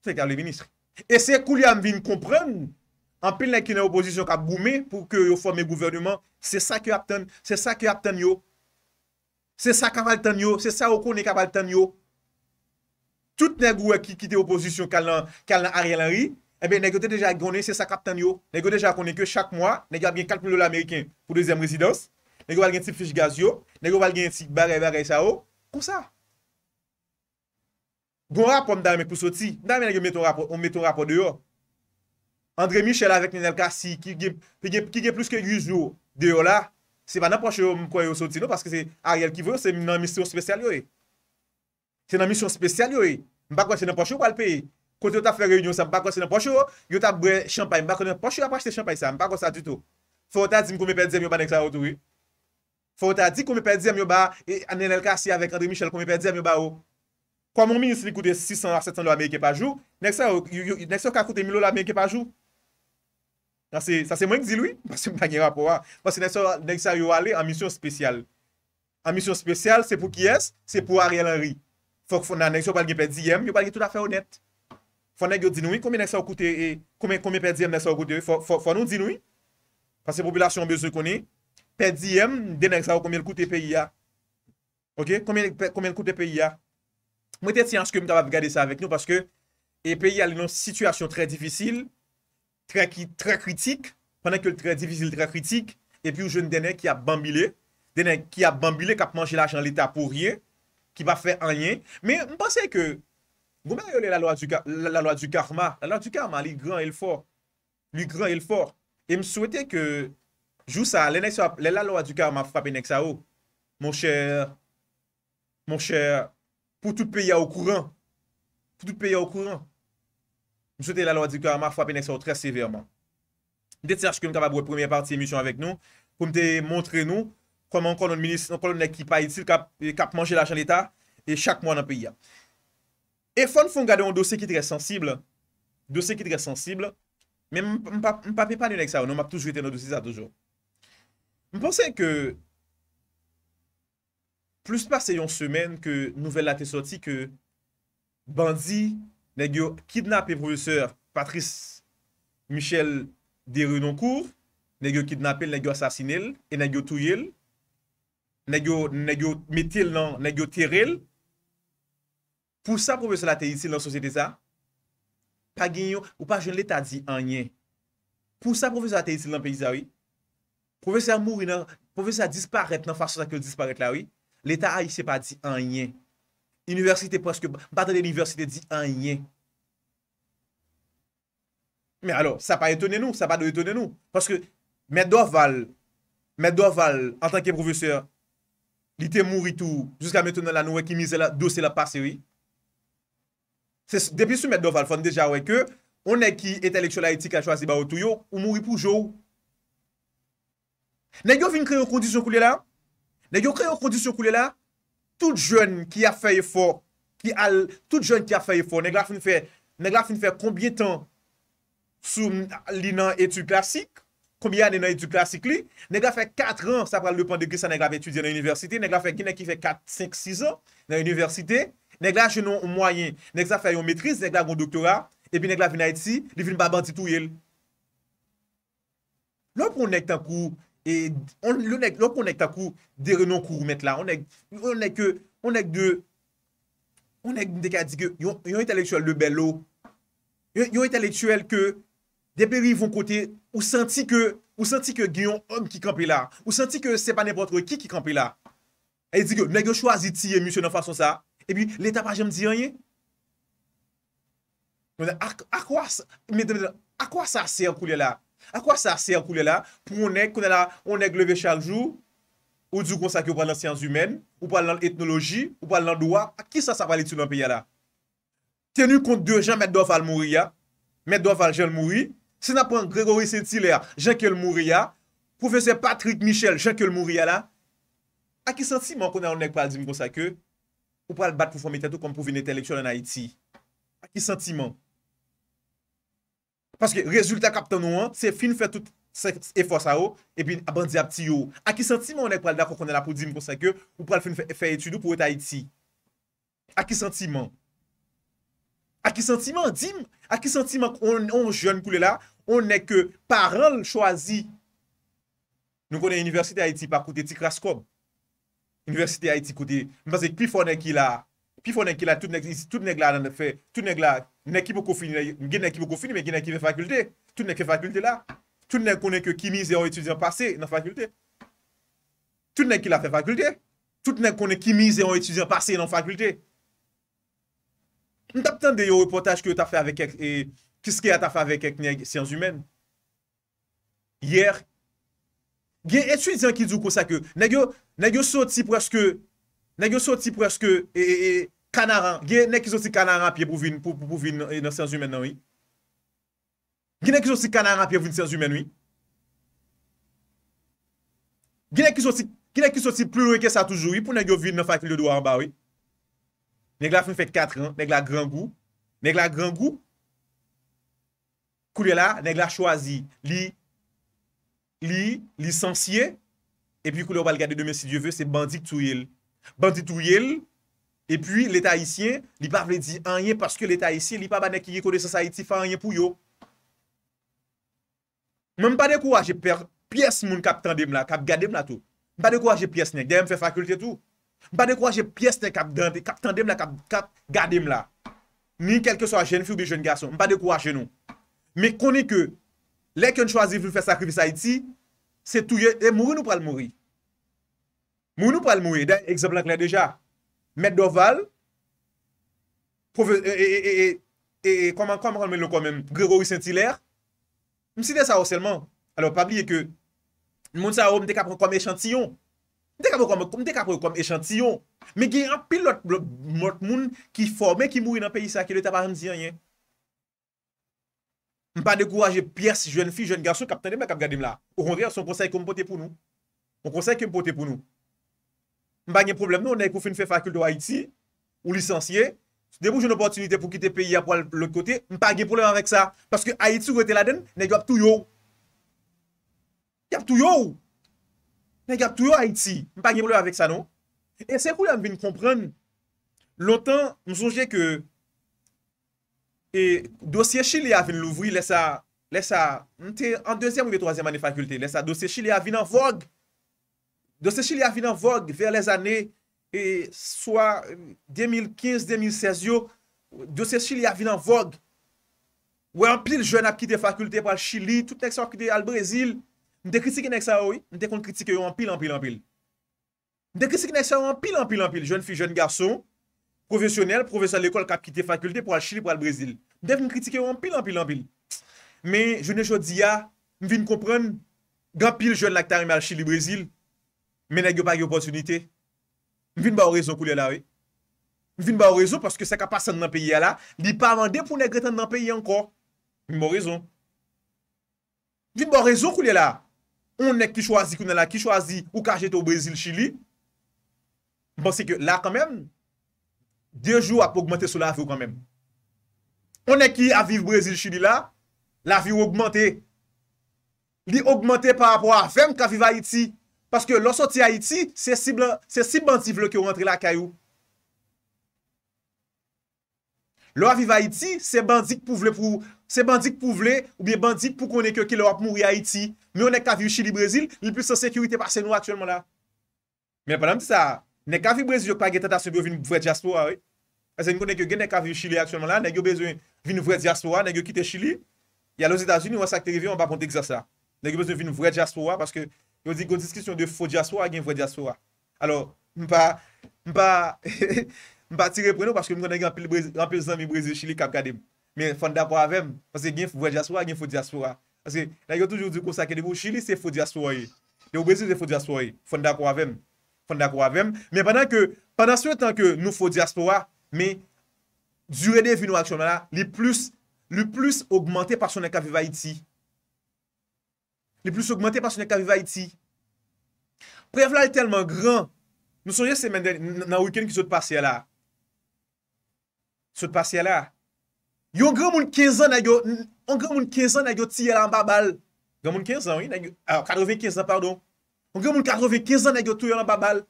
Speaker 1: Tout nek ta avou vi ministre. E se kou li an vin komprèm ou, Anpil nan ki nan oposisyon ka boume pou ke yo forme gouvernement, se sa ke aptan, se sa ke aptan yo. Se sa kavaltan yo, se sa wakone kavaltan yo. Tout nan gwa ki ki te oposisyon kal nan Ariel Henry, ebe eh nan gwa te deja konen se sa kaptan yo. Nan gwa deja konen ke chak mwa, nan gwa ap gen 4.000 lola Ameriken pou 2e rezidans, nan gwa ap gen tip fich gaz yo, nan gwa ap gen tip bare bare sa yo. Kon sa? Gon rapon nan men pou soti, nan men nan gen meton rapon deyo. Andre Michel avèk nan el kasi ki ge plus ke yuz yo de yo la, se pa nan poche yo mkoy yo soti nou, paske se Ariel Kivyo se nan misyon spesyal yo e. Se nan misyon spesyal yo e, mbak wè se nan poche yo wè l peye. Kote yo ta fè reynyon sa mbak wè se nan poche yo, yo ta bwè champay, mbak wè se nan poche yo ap wè chete champay sa, mbak wè sa tuto. Fè wè ta di mkou me pè dièm yo ba nek sa wotou e. Fè wè ta di kou me pè dièm yo ba, e, ane l kasi avèk Andre Michel kou me pè dièm yo ba ou. Kwa moun mi yos li koute 600-700 lo amè Sa se mwen ki di lwi? Basi mwen akira pou a. Basi nek sa yo ale an misyon spesyal. An misyon spesyal se pou ki es? Se pou Ariel Henry. Fok fò nan nek sa yo palge pedi yem, yo palge tout afe honet. Fò nan yo di noui, kome nek sa yo koute e? Kome pedi yem nek sa yo koute e? Fò nou di noui? Basi populasyon bezou koni. Pedi yem, de nek sa yo kome koute e peyi a. Ok? Kome koute e peyi a. Mwen te ti anske mwen ta va vgade sa avèk nou. Baske e peyi a li nou situasyon trè difisil. tre kritik, pwene ke l tre divizil tre kritik, epi ou joun dene ki ap bambile, dene ki ap bambile kap manje la jan lita pou rye, ki va fe anyen, me mpase ke, mpase yo le la loa du karma, la loa du karma li gran el for, li gran el for, e m souwete ke, jou sa, le la loa du karma fap enek sa ou, moun chè, moun chè, pou tout pe ya okouran, pou tout pe ya okouran, Joute la loi di gwa ma fwa pe nek sa ou tre severman. De tse chke m kapab wè premier parti emisyon avèk nou, pou m te montre nou, kwa m ankon nou nek ki pa itil, kap manje la jan l'Etat, e chak moun anpe ya. E fwa n fwa m gade an dosè ki tre sensibil, dosè ki tre sensibil, men m papi panye nek sa ou, nou m ap toujou ete nou dosè sa toujou. M ponsen ke, plus pase yon semen, ke nouvel la te soti, ke bandi, kwa, Nè gyo kidnap e profeseur Patrice Michel Derunoncourt, nè gyo kidnap el, nè gyo asasin el, e nè gyo touy el, nè gyo metel nan, nè gyo ter el, pou sa profeseur la te itil nan sosye de sa, pa genyon, ou pa jen l'Etat di anyen. Pou sa profeseur la te itil nan pe yi za we, profeseur mou inan, profeseur a disparet nan fasyon sa ke disparet la we, l'Etat a yi se pa di anyen. Universite paske, ba de l'universite di an yen. Me alo, sa pa etone nou, sa pa de etone nou. Paske, Medoval, Medoval, an tanke profeseur, li te mouri tou, jiska meton nan la nou wek ki mize la dosi la par seri. Depi sou Medoval, fon deja wek ke, one ki eteleksyon la etik a choasi ba ou tou yo, ou mouri pou jou. Ne yo vin kreyo kondisyon koule la? Ne yo kreyo kondisyon koule la? Ne yo kreyo kondisyon koule la? tout joun ki a fèye fò, tout joun ki a fèye fò, neg la fè konbye tan sou li nan etu klasik, konbye ane nan etu klasik li, neg la fè 4 an, sa pral lupan de gri sa neg la fè etudye nan universite, neg la fè ki ne ki fè 4, 5, 6 an nan universite, neg la fè yon mwayen, neg la fè yon metriz, neg la yon doktora, e bi neg la vina etsi, li vina ba banti tou yel. Lò pou nèk tan kou, E lò kon ek takou De renon kou remet la On ek de On ek de ka di ke Yon intelektuel le bel lo Yon intelektuel ke De peri yon kote ou senti ke Ou senti ke genyon om ki kampi la Ou senti ke se pa nepotre ki ki kampi la E di ke nou ek yo chwazi ti E musyo nan fason sa E pi leta pa jenm di yon ye A kwa sa A kwa sa se akou li la A kwa sa se akoule la pou onek kounen e la onek leve chaljou Ou djou konsake ou pal nan siyans humen Ou pal nan etnologi ou pal nan doa A ki sa sa pal eti ou nan peya la Tenu kont de jen mèdou aval mouri ya Mèdou aval jen mouri Se na pou an Gregory Sinti le ya Jankel mouri ya Profesor Patrick Michel jankel mouri ya la A ki sentiman e kounen onek pal dimi konsake Ou pal bat pou fomite tou kom pou vin eteleksyon an Haiti A ki sentiman Paske rezultat kap tan ou an, se fin fè tout se fò sa ou, e bin aban di ap ti ou. A ki sentiman ou nek pral da kon konen la pou dim konsen ke ou pral fin fè etud ou pou ou ta iti? A ki sentiman? A ki sentiman dim? A ki sentiman konon joun koule la? On nek ke paran l chwazi. Nou konen universite a iti pa kote tik raskom. Universite a iti kote, mwazek pi fò nek ki la... Pi fò nèk ki la, tout nèk la nan fè, tout nèk la, nèk ki pou kou fini, gen nèk ki pou kou fini, men gen nèk ki fè fakultè, tout nèk fè fakultè la. Tout nèk konèk ki mize an etudyan pase nan fakultè. Tout nèk ki la fè fakultè. Tout nèk konèk ki mize an etudyan pase nan fakultè. N tapten de yo reportaj ke ta fè avèk ek, e, kiske a ta fè avèk ek nèk siyonz humèn. Yer, gen etudyan ki djou konsa ke, nèk yo, nèk yo sot si praske, nèk yo sot si praske, e, e, e, Kanaran. Gye ne ki sosi kanaran apye pou vin nan sèns humen nan wè. Gye ne ki sosi kanaran apye pou vin e, nan sèns humen wè. Gye ne ki sosi plurè ke sa toujou wè pou ne gyo vin nan fakil yo dou arba wè. Neg la fèm fèm 4 an. Neg la grangou. Neg la grangou. Kou lè la, neg la chwazi li... Li... Li sensye. E pi kou lè wè wè lè gade de men si die vè, se banditou yèl. Banditou yèl. E pwi leta isye li pa vle di anye paske leta isye li pa ba nek ki ge kode sa sa iti fa anye pou yo. Mwen pa dekouwa jep per piyes moun kap tendem la kap gadem la tou. Mwen pa dekouwa jep piyes nek deyem fe fakulte tou. Mwen pa dekouwa jep piyes nek kap tendem la kap gadem la. Ni kelke so a jen fi ou bi jen gason. Mwen pa dekouwa jen nou. Me koni ke lek yon chwazi vle fe sakri vi sa iti se touye e moun ou pal mouni? Moun ou pal mouni? Dey ekzemplan kler deja. Mèd Doval, Prove, e, e, e, e, e, e, e, koman, koman, Gregory Saint-Hilaire, msidè sa ou selman, alò pabliye ke, moun sa ou mte kapre kom echantillon, mte kapre kom echantillon, mè gen yon pilot blop mot moun ki formè ki moui nan peyi sa, ki le tabar an diyan yen. Mpa dekourajè piers, jwenn fi, jwenn ganson, kapten demè kap gade mla, ou kondre yon son konsey ke mpote pou nou, mpote pou nou. M bagye problem nou, nèk pou fin fè fakulte ou Haiti, ou lisansye, debou joun opotunite pou kite peyi apwa lòk kote, m bagye problem avèk sa, paske Haiti ou gote laden, nèk ap tou yo. Nèk ap tou yo! Nèk ap tou yo Haiti, m bagye problem avèk sa nou. E se kou yon bin kompren, lontan, m sonje ke, e dosye chile yavin louvwi, lè sa, lè sa, m te an deuxième ou be troisième ane fakulte, lè sa, dosye chile yavin an vog! Do se chili avi nan vogue ver le zane e swa 2015-2016 yo, do se chili avi nan vogue, wè an pil joun ap kite fakulte pral chili, tout nek se akite al brezil, m de kritike nek sa woy, m de kon kritike yo an pil, an pil, an pil. M de kritike nek sa woy an pil, an pil, an pil, joun fi joun garson, konvesyonel, konvesyon l'ekol kap kite fakulte pral chili pral brezil. M dek m kritike yo an pil, an pil, an pil. Me joun e jodi ya, m vin kompran, g apil joun lak tarime al chili brezil, Menè gyo pa gyo potyonite. Vi mba orèzon kou lè la, we. Vi mba orèzon, paske se ka pasan nan peyi a la, li pa avande pou nè gretan nan peyi ankon. Vi mba orèzon. Vi mba orèzon kou lè la. Onè ki chwazi kou nan la, ki chwazi ou ka jete ou Brazil-Chili, mbansi ke la kanmem, diyo jou ap augmente sou la avi ou kanmem. Onè ki avive Brazil-Chili la, la avi ou augmente. Li augmente par apwa avim ka viva iti. Paske lo soti Haiti, se si bandi vle ki yo rentre la kayou. Lo aviva Haiti, se bandi ki pou vle pou ou. Se bandi ki pou vle ou biye bandi ki pou konen ke ki lo ap mouri Haiti. Me yo nek avivu Chili-Brezil, li plus se sekurite parse nou atyolman la. Men panam sa, nek avivu Brezil yo kpa gete ta sebe yo vin vwet jastowa. Ese nko nek yo gen nek avivu Chili atyolman la, nek yo bezwen vin vwet jastowa, nek yo kite Chili. Ya los Etats-Unis, wansak te revi, wan pa ponte gza sa. Nek yo bezwen vin vwet jastowa, paske... Yo di kon diskisyon de fò di aspo a gen fò di aspo a. Alo, m pa tire preno pache m kon nan gen anpezan mi breze chili kap kadem. Men fònda kwa avèm, pache gen fò di aspo a gen fò di aspo a. Pache, la yo toujou di konsake debou, chili se fò di aspo a e. Yo breze se fò di aspo a e, fònda kwa avèm, fònda kwa avèm. Men padan ke, padan sou tanke nou fò di aspo a, men djure de vi nou aksyon man la, li plus, li plus augmente pache nan kap viva iti. Li plis augmente pas yon yon karivay ti. Prev la yon telman gran. Nou sonye semen nan wiken ki sot pas yon la. Sot pas yon la. Yon gen moun kezan na yo ti yon an babal. Gen moun kezan, oui, na yo... Ah, kadreve kezan, pardon. Yon gen moun kadreve kezan na yo tou yon an babal.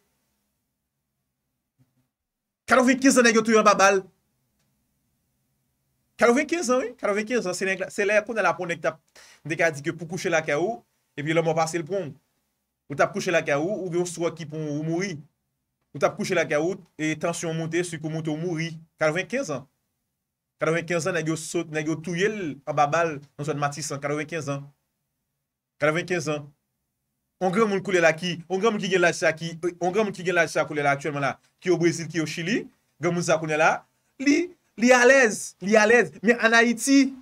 Speaker 1: Kadreve kezan na yo tou yon an babal. 95 an wè, 95 an, se lè kon nan la pon dek ap, dek ap di ke pou kouche la ka ou, epi lè mwen pase l prong. Ou tap kouche la ka ou, ou wè yon sou akipon ou mouri. Ou tap kouche la ka ou, etansyon mounte, sou kou mounte ou mouri. 95 an. 95 an nan yo sot, nan yo touyel, ababal, nan sou an matisan. 95 an. 95 an. Ongan moun kou lè la ki, ongan moun ki gen la jisa ki, ongan moun ki gen la jisa kou lè la, ki yo Brazil, ki yo Chili, gen moun zakoun lè la, li, li. Li alèz, li alèz. Men anayiti,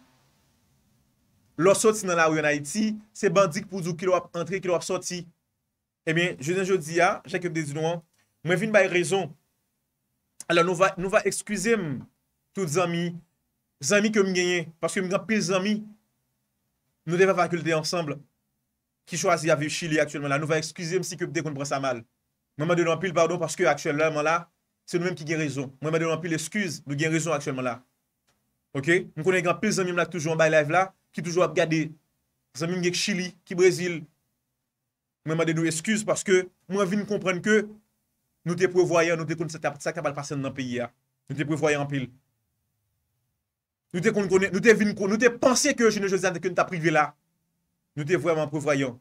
Speaker 1: lò soti nan la ou anayiti, se bandik pou zou ki lò ap entri, ki lò ap soti. Emen, eh jenjen jodi ya, jenken kèp de zinou an, mwen vin bay rezon. Alè, nou va ekskwize m tout zami, zami ke m genye, paske m genpil zami, nou defa fakulte ansambl, ki chwa zi avi chili aktyelman la. Nou va ekskwize m si kèp de kon pre sa mal. M men denon pil pardon, paske aktyelman la, Se nou menm ki gen rezon. Mwen mwede nou anpil eskuz, nou gen rezon aksyonman la. Ok? Nou konen yon pez anmim la ki toujou anbay live la, ki toujou ap gade. Anmim gen ki Chili, ki Brazil. Mwen mwede nou eskuz, paske mwen vin komprende ke nou te prevoyen, nou te konen se te ap sakapal pasen nan peyi ya. Nou te prevoyen anpil. Nou te konen, nou te vin konen, nou te pensye ke jine jose an deke nou ta privi la. Nou te vwèman prevoyen.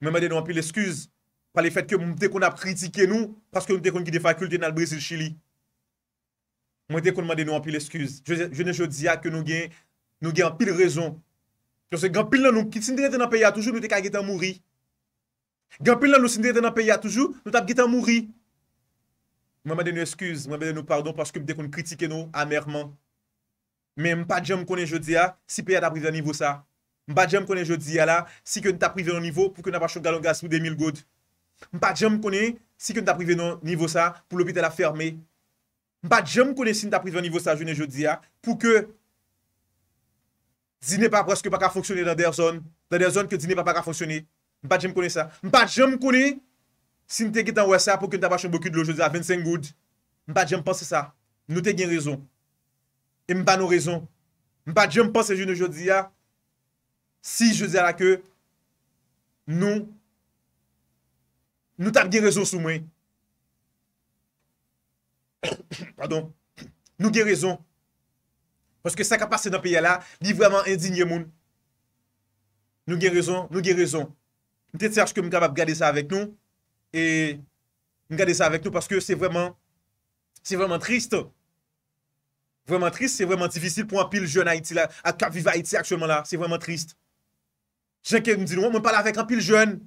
Speaker 1: Mwen mwede nou anpil eskuz, Pa le fet ke mwen pte kon ap kritike nou Paske mwen pte kon ki de fakulte nan Brazil-Chili Mwen pte kon mande nou anpil eskuz Je ne jodia ke nou gen Nou gen anpil rezon Konse gampil nan nou sin deye de nanpeya toujou Nou te ka getan mouri Gampil nan nou sin deye de nanpeya toujou Nou tap getan mouri Mwen mande nou eskuz, mwen mande nou pardon Paske mwen pte kon kritike nou amerman Men mpa djem konen jodia Si peya taprize an nivou sa Mpa djem konen jodia la Si ke nou taprize an nivou pou ke nou apachon galon gaz pou demil god M pa dje m kone si kwen ta prive nan nivou sa pou lopite la ferme. M pa dje m kone si n ta prive nan nivou sa jounen jodi ya pou ke di ne pa preske pa ka foksyone nan der zon. Nan der zon ke di ne pa pa ka foksyone. M pa dje m kone sa. M pa dje m kone si n te git an wesa pou ke n ta pachon boky de lo jodi ya 25 goud. M pa dje m pense sa. Nou te gen rezon. E m pa nou rezon. M pa dje m pense jounen jodi ya si jodi ya la ke nou Nou tap gen rezon sou mwen. Pardon. Nou gen rezon. Paske sa kapas se nan piya la, li vreman indigne moun. Nou gen rezon, nou gen rezon. Mwen te tse achke mwen kapap gade sa avèk nou. E, mwen gade sa avèk nou paske se vreman, se vreman trist. Vreman trist, se vreman divisil pou an pil joun Haiti la, akap viva Haiti aksyonman la. Se vreman trist. Janker mwen di nou, mwen pala avèk an pil joun.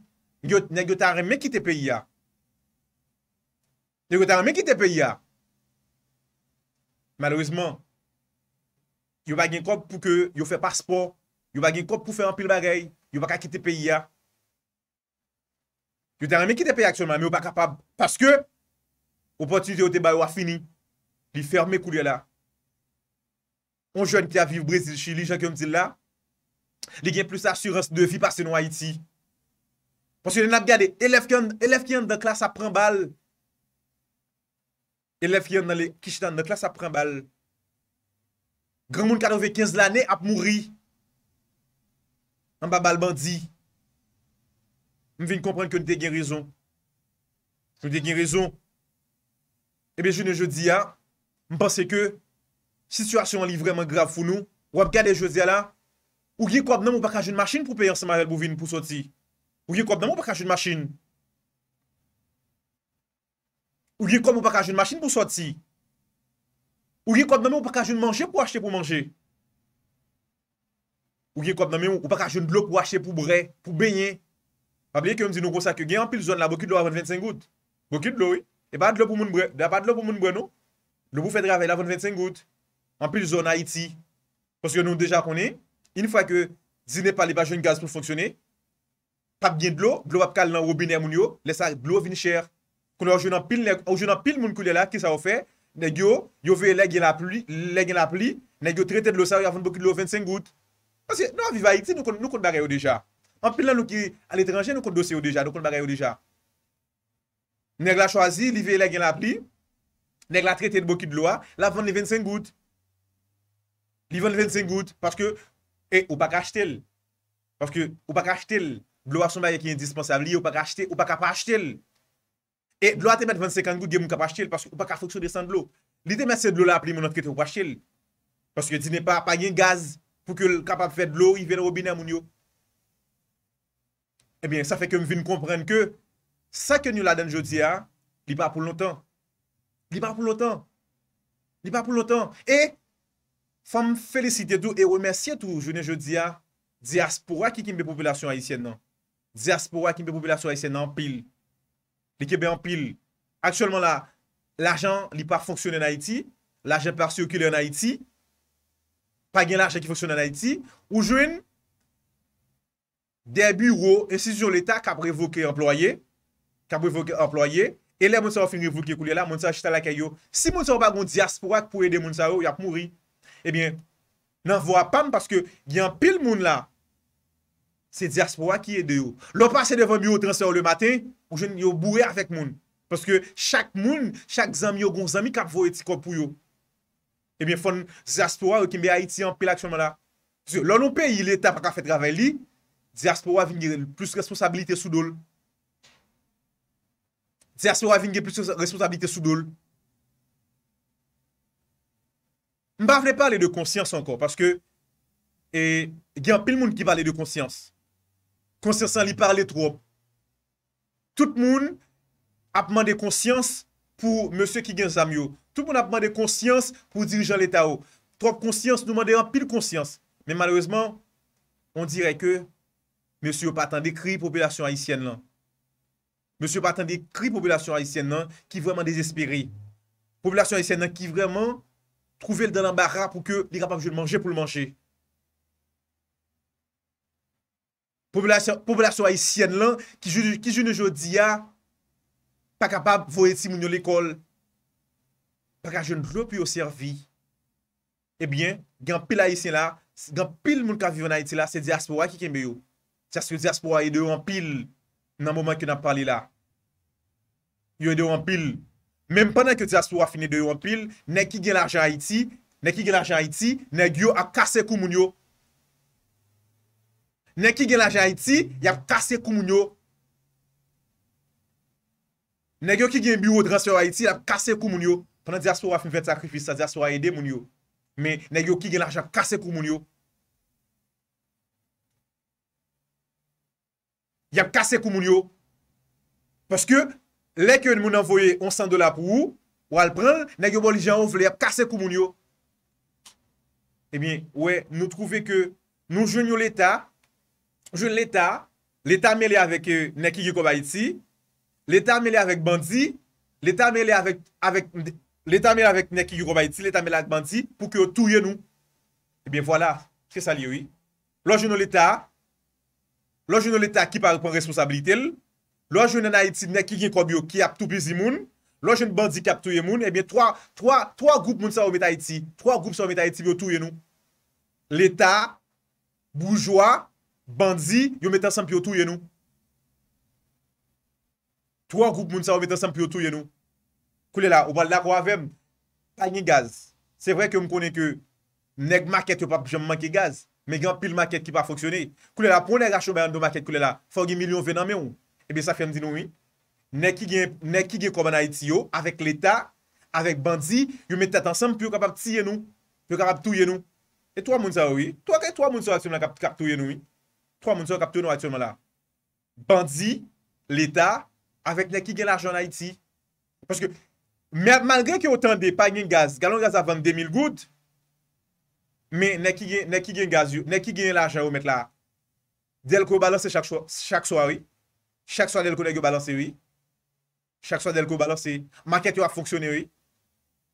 Speaker 1: Nè gyo ta remè ki te peyi ya. Nè gyo ta remè ki te peyi ya. Malouizman, yo ba gen kop pou ke yo fe paspo, yo ba gen kop pou fe anpil bagay, yo ba ka ki te peyi ya. Yo ta remè ki te peyi aksyonman, me yo ba kapab, paske, ou poti zye ou te bayo a fini, li ferme kou li la. On jwen ki a viv Brezil, Chile, jenke mdil la, li gen plus asurans de vi pase nou Haiti. Ponsye nan eh ap gade, elef kyan nan klas ap pran bal. Elef kyan nan le kish tan nan klas ap pran bal. Gran moun 95 l ane ap mouri. An ba bal bandi. M vin komprende kon te gen rizon. Kon te gen rizon. Ebe jounen je di ya, m pansye ke, Sisywasyon an li vreman grav founou, Wap gade je di ya la, Ou gie kwa nan m wap akajen maschin pou peye an seman el bovin pou soti. Ou ye kop nanme ou pa kajoun masjin? Ou ye kop nanme ou pa kajoun masjin pou soti? Ou ye kop nanme ou pa kajoun manje pou wache pou manje? Ou ye kop nanme ou pa kajoun blok pou wache pou bre, pou beynye? Fabliye ke ou mdi nou konsa ke gen anpil zon la boku dlo avan 25 gout? Boku dlo, e ba dlo pou moun bre, de a pa dlo pou moun bre nou? Lou pou fè dre avay la avan 25 gout? Anpil zon Haiti? Poske nou de Japone, in fwa ke zine pali pa joun gaz pou fonksyone, Tap gen dlo, dlo ap kal nan robine moun yo, lesa dlo vin chèr. Kou nou a oujwen nan pil moun kou lè la, ki sa ou fè? Nè gyo, yo vè lè gen la pli, lè gen la pli, nè gyo tretè dlo sa ou yavon boku dlo 25 gout. Non, viva yikse, nou konn bagay yo deja. An pil nan nou ki, al etreanjen nou konn dosye yo deja, nou konn bagay yo deja. Nè gyo la chwazi, li vè lè gen la pli, nè gyo la tretè dbo ki dlo a, lè avon li 25 gout. Li avon li 25 gout, paske, e, eh, ou baka chtèl. Paske, ou baka chtèl Blo wak son baye ki yon dispensav li ou pa ka achte, ou pa ka pa achte l. E, blo wate met 25 an gout gen moun ka pa achte l, paske ou pa ka fokso desan blo. Li de mese blo la ap li moun an te kete ou pa achte l. Paske di ne pa, pa yon gaz pou ke kapap fè blo, yon ven ou bine moun yo. Ebyen, eh sa fè ke m vin komprende ke, sa ke nyo la den jodi a, li pa pou loutan. Li pa pou loutan. Li pa pou loutan. E, fam felisite tou e we mese tou joni jodi a, di as pou wak ki kimbe populasyon ayisyen nan. Diaspora ki mpe popilasyon a ese nan pil. Li kebe an pil. Akswèlman la, l'ajan li pa fonksyon en Haiti. L'ajan parsyon ki li en Haiti. Pa gen l'ajan ki fonksyon en Haiti. Ou jwen, debi wò, insisyon l'Etat kap revoke employe. Kap revoke employe. E le moun sa wò fin revoke kou li la, moun sa jitala kayo. Si moun sa wò bagon diaspora ki pou ede moun sa wò, yap mouri. Ebyen, nan vwa pam, paske gen pil moun la. Se diaspora ki e deyo. Lo pase devon myo transe ou le mate, ou jen yo boue avèk moun. Paske chak moun, chak zami yo gon zami kap vo eti kompou yo. Ebyen eh fon diaspora ou ki me a eti an pil ak chouman la. Lounon pe, ili etan pa ka fet ravelli, diaspora vinge plus responsabilite sou dol. Diaspora vinge plus responsabilite sou dol. Mba vle pa ale de konsyans anko, paske gen eh, pil moun ki pale de konsyans. konsyansan li parle tro. Tout moun apman de konsyans pou monsye Kigen Zamyo. Tout moun apman de konsyans pou dirijan l'Etat ou. Tro konsyans nou mande an pil konsyans. Men malouzman, on direk ke monsye Opatan dekri populasyon Haitien nan. Monsye Opatan dekri populasyon Haitien nan ki vwaman desesperi. Populasyon Haitien nan ki vwaman trouvel dan an barra pou ke li kapak jwel manje pou l manje. Popolasyon Haitien lan, ki joun yo jodi ya, pa kapab vo eti moun yo l'ekol, pa ka joun ro pyo servi, ebyen, gen pil Haitien la, gen pil moun ka vivon Haitien la, se diaspora ki kembe yo. Taske diaspora e deyo an pil nan mouman ki nan pali la. Yo e deyo an pil. Menm pandan ke diaspora fin e deyo an pil, ne ki gen la jen Haiti, ne ki gen la jen Haiti, ne ki yo akase kou moun yo. Nè ki gen lajen Haiti, y ap kase kou moun yo. Nè yo ki gen biwo dransyo Haiti, y ap kase kou moun yo. Pwè nan di aspo waf mwen sakrifis, sa di aspo way de moun yo. Mè, nè yo ki gen lajen kase kou moun yo. Y ap kase kou moun yo. Pwè ske, lè ke yon moun anvoye, on san do la pou ou, wè al pran, nè yo moli jan ou vle, y ap kase kou moun yo. Ebyen, eh wè, nou trouve ke nou joun yo l'Etat, ou joun l'Etat, l'Etat mele avèk euh, nekik yu kobay ti, l'Etat mele avèk bandi, l'Etat mele avèk nekik yu kobay ti, l'Etat mele avèk bandi, pou ki yo touye nou. Ebyen, eh voilà, tri sali wè. Lò joun l'Etat, lò joun l'Etat ki pari pon responsabilitèl, lò joun nanay ti nekik yu kobay ki ap toubizi moun, lò joun bandi ki ap touye moun, ebyen, 3 goup moun sa ou metay ti, 3 goup sa ou metay ti bi yo touye nou. L'Etat, boujwa, Banzi, yon mette ansan piyo tou yenou. Troa goup moun sa yon mette ansan piyo tou yenou. Koule la, ou bal la kwa vem, pa yon gaz. Se vre ke m konen ke, neg maket yon pa jom manke gaz, eh me gen pil maket ki pa foksyone. Koule la, pou neg a chou bayan do maket koule la, fougi milyon venan men ou. Ebe sa fèm di nou yi. Nek ki gen kouman a iti yo, avek l'Etat, avek banzi, yon mette ansan piyo kapak ti yenou. Yon kapak tou yenou. E troa moun sa yon yi. Troa kè troa moun sa y 3 moun son kapte nou atyon moun la. Bandi, l'Etat, avèk ne ki gen l'ajon a Iti. Pweske, malgre ki o tan de, pa gen gaz, galon gaz avan 2000 gout, me ne ki gen gaz yo, ne ki gen l'ajon yo met la. Del ko balanse chak swa, chak swa we, chak swa del ko ne ge balanse we, chak swa del ko balanse, maket yo a fonksyonne we,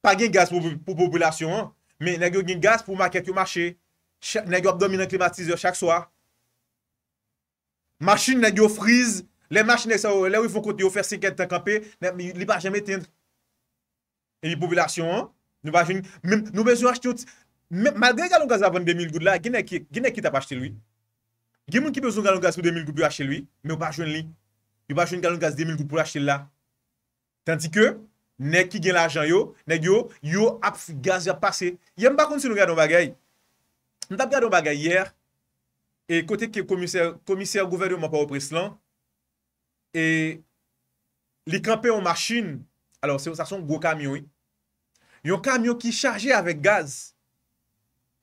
Speaker 1: pa gen gaz pou popolasyon, me ne ge gen gaz pou maket yo mache, ne ge obdomine klimatize chak swa, Machine nan yo frize, le machine sa ou, le ou yon fokote yon fersi kèd tan kampè, nan mi li pa jemè tènd. E yon populasyon an, nou beson achte yot. Malde yon kalon gaz apan 2000 gout la, genè ki tap achte lwi? Genè moun ki beson kalon gaz pou 2000 gout pou achte lwi, men ou pa jwen li. Yon pa jwen kalon gaz 2000 gout pou achte lwa. Tanti ke, nen ki gen la ajan yo, nen yo, yo ap gaz ap pase. Yon mba konti se nou yadon bagay. Nou tap yadon bagay yèr, E kote ke komisèr gouverne mwen pa wopre slan. E li krepe yon masjin. Alors se yon sason gwo kamyon yon. Yon kamyon ki chaje avek gaz.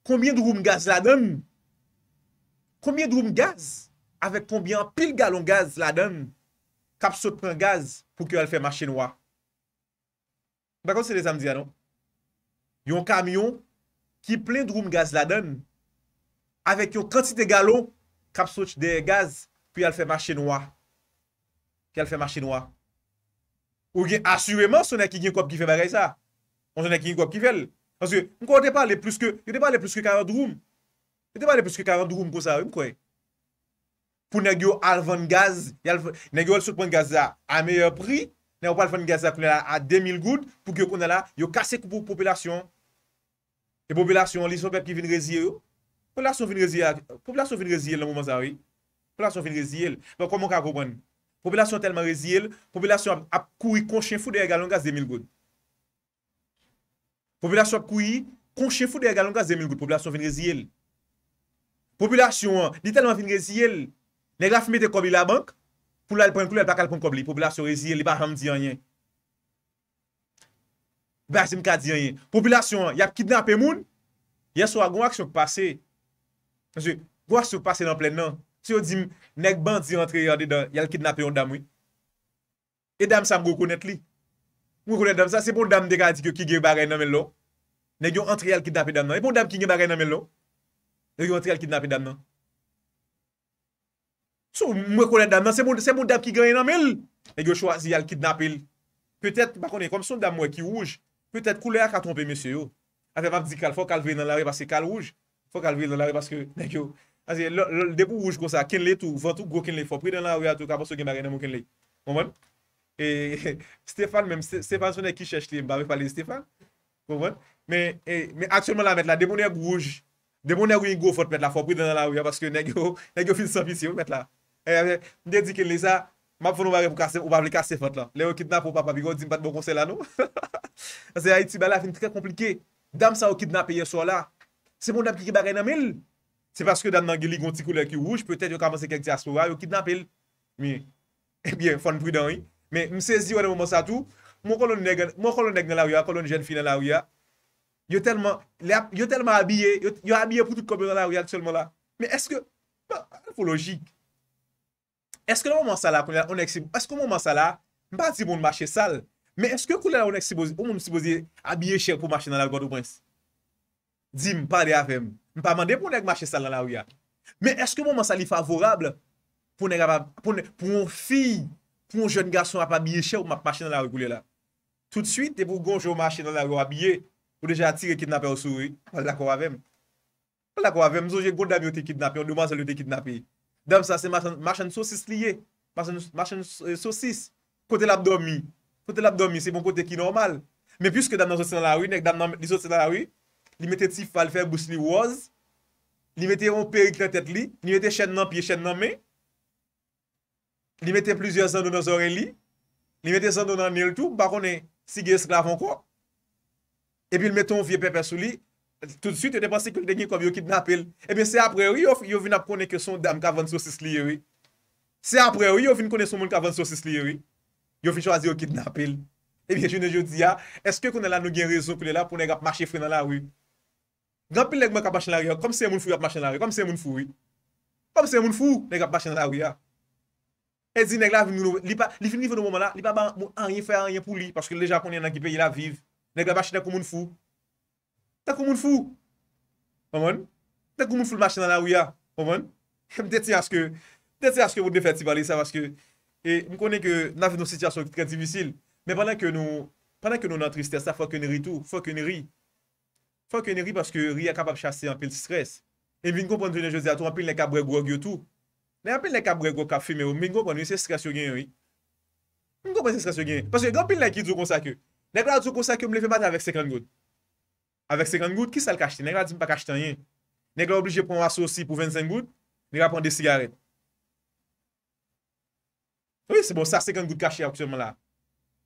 Speaker 1: Koumye droum gaz la den? Koumye droum gaz? Avek koumye an pil galon gaz la den? Kap sopren gaz pou ke al fe masjin wak. Bakon se les amdia non? Yon kamyon ki ple droum gaz la den? avèk yon 36 de galon, krap soch de gaz, pi al fèm a chenwa. Pi al fèm a chenwa. Ou gen asureman, sou nan ki gwen kwa p ki fèm a gay sa. Ou nan ki gwen kwa p ki fèl. Sonske, mkwa ou depa le plus ke, yo depa le plus ke 40 roum. Yo depa le plus ke 40 roum kwa sa, ou mkwe. Pou nan gyo alvan gaz, nan gyo al souk pon gaz za, a meyèr pri, nan wap alvan gaz za, pou nan la a 2000 goud, pou gyo kon nan la, yo kasek pou populasyon. E populasyon, li son pep ki vin rezi Populasyon vin reziyel nan moun manzari. Populasyon vin reziyel. Mwen kon moun ka koupan. Populasyon telman reziyel. Populasyon ap koui kon chen foute e galon gazemil goun. Populasyon ap koui kon chen foute e galon gazemil goun. Populasyon vin reziyel. Populasyon li telman vin reziyel. Ne graf me de kobli la bank. Poula li pren kou la bakal pon kobli. Populasyon reziyel li ba ham diyan yen. Basim ka diyan yen. Populasyon yap kidnap e moun. Yen sou a goun aksyon kou pasey. Mwen se, gwa sou pase nan plen nan. Se yo di, nek bandi antre yade dan, yal kidnap yon dam wè. E dam sa mwen konet li. Mwen konet dam sa, se bon dam dekade di ki gè barè nan men lo. Nè gè yon antre yal kidnap yon dam nan. E bon dam ki gè barè nan men lo. Nè gè yon antre yal kidnap yon dam nan. Sou mwen konet dam nan, se bon dam ki gè barè nan men. Nè gè yon chwa si yal kidnap yon. Petèt, bako ne, kom son dam wè ki wouj. Petèt, koule ak a trompe mè se yo. Ate vap di kal fò, kal vè nan la w pou kalvi nan la re paske, nek yo, azye, debou ouj kon sa, kinle tou, vantou gwo kinle, fopri nan la re, tou kaposo gen bagay nan moun kinle, moun moun, e, Stefan mèm, Stefan sou nek ki chèche ti, mbave pale Stefan, moun moun, me, me akselman la mèt la, debounen gwo ouj, debounen gwo yon gwo fote mèt la, fopri nan la re, paske nek yo, nek yo fin sa visyon mèt la, e, mwen de di kinle sa, mab foun ou bagay pou kase, ou bagay kase fote la, Se moun ap ki ki bagay nan mi l, se paske dan nan gili goun ti koule ki wouj, peutet yo kamanse kek ti aspo wa, yo kidnapil. Mi, ebyen, eh fon prudan yi. Men, mse zi wane moun monsa tou, moun kolon deg nan la ou ya, kolon jen fin nan la ou ya, yo telman, yo telman abye, yo abye pou tout koube nan la ou ya, lselman la. Men, eske, mwen, an pou logik. Eske moun monsa la, mwen monsa la, mwen pasi moun mache sal, men eske koule la, moun monsi bozi, abye chèk pou mache nan la goun Dim, pa de avèm. M pa mandè pou nèk mache sal nan la wè ya. Mè eske mò man sali favorable pou nèk ap ap, pou nèk, pou moun fi, pou moun joun gason ap ap biye chè ou m ap mache nan la wè goulè la. Tout suite, te pou gonjou mache nan la wè wè biye, ou deje atire kidnape ou sou wè, wè la kwa avèm. Wè la kwa avèm, zon jèk bon dami ou te kidnape, ou nou man sali ou te kidnape. Dam sa se mache nan sosis liye, mache nan e, sosis, kote l'abdomi. Kote l'abdomi, se bon kote ki normal. Mè pyske dam Li mette ti falfer bous li waz. Li mette yon periklet et li. Li mette chen nan piye chen nan me. Li mette plizye zan donan zore li. Li mette zan donan nil tou. Bako ne, si ge eskla van kwa. E pi li mette yon vie pepe sou li. Tout süt yo de panse kou de gen kou yo kidnap el. E bi se apre yo, yo vin ap kone ke son dam ka vant sosis li yo. Se apre yo, yo vin kone son moun ka vant sosis li yo. Yo vin chwazi yo kidnap el. E bi je ne jo di ya, eske kou ne la nou gen rezon kou le la pou ne gap mache fri nan la wii. Gampil neg mwen kap machin la wya, kom se moun fou yap machin la wya, kom se moun fou wye. Kom se moun fou, neg ap machin la wya. E di neg la vini nou, li pa, li fini vini nou moun la, li pa ba moun an yin fè an yin pou li, paske le japon yon an kipe yon la vive. Neg la machin la kou moun fou. La kou moun fou. Oman? La kou moun fou l machin la wya. Oman? M deti aske, deti aske moun defeti bali sa, e, m konen ke nan vini nou sityasyon ki te kèddi visil, men panen ke nou nan tristè sa fòkè nè ri tou, fò Fwa ke ne ri paske ri a kapap chase anpil stres. E mi konpon tonye jose ato anpil ne kap brek wak yo tou. Ne anpil ne kap brek wak kap fime yo. Men konpon ni se stres yo gen yon yon. Men konpon se stres yo gen. Paske gen anpil la ki dzo konsake. Nek la dzo konsake mle fe bade avek sekran gout. Avek sekran gout ki sal kache te? Nek la di mi pa kache tanye. Nek la oblije pran waso osi pou 25 gout. Nek la pran de sigaret. Oui se bon sa sekran gout kache akselman la.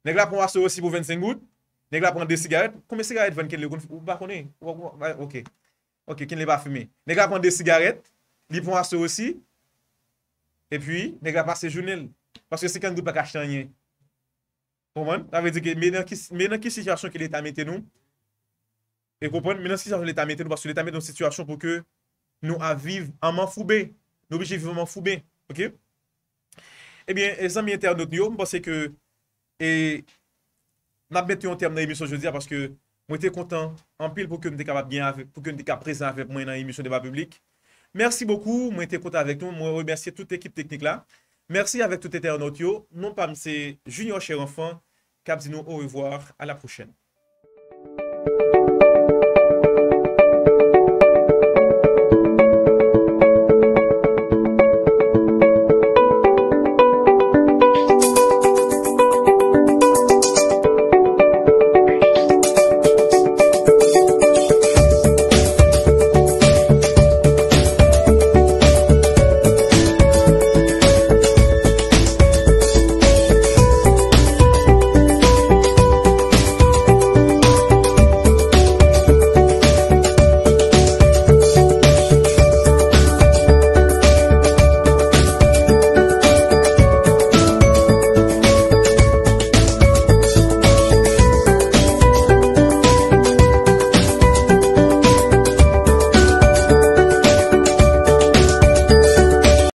Speaker 1: Nek la pran waso osi pou 25 gout. Neg la pren de sigaret, kome sigaret ven ken le kon fume? Ou pa konen? Ou pa konen? Ok, ok, ken le pa fume. Neg la pren de sigaret, li pon aso osi, e pi, neg la pa sejonel, paske se kan gout pa kach tanyen. Oman, la ve di gen, menan ki situasyon ki leta meten nou, e koupon, menan ki situasyon leta meten nou, paske leta meten nou situasyon pou ke nou a vive, a man fube, nou bi jive man fube, ok? Ebyen, eh esan mi ente anot nyo, mpase ke, e... Mab mette yon term nan emisyon je diya paske mwen te kontan anpil pou ke mwen dekab ap gyan, pou ke mwen dekab prezant ap mwen nan emisyon debat publik. Mersi beaucoup, mwen te kontan avèk nou, mwen remersi tout ekip teknik non la. Mersi avèk tout etèr anot yo, non pam se junior chè renfan, kab zinou, au revoar, a la prochen.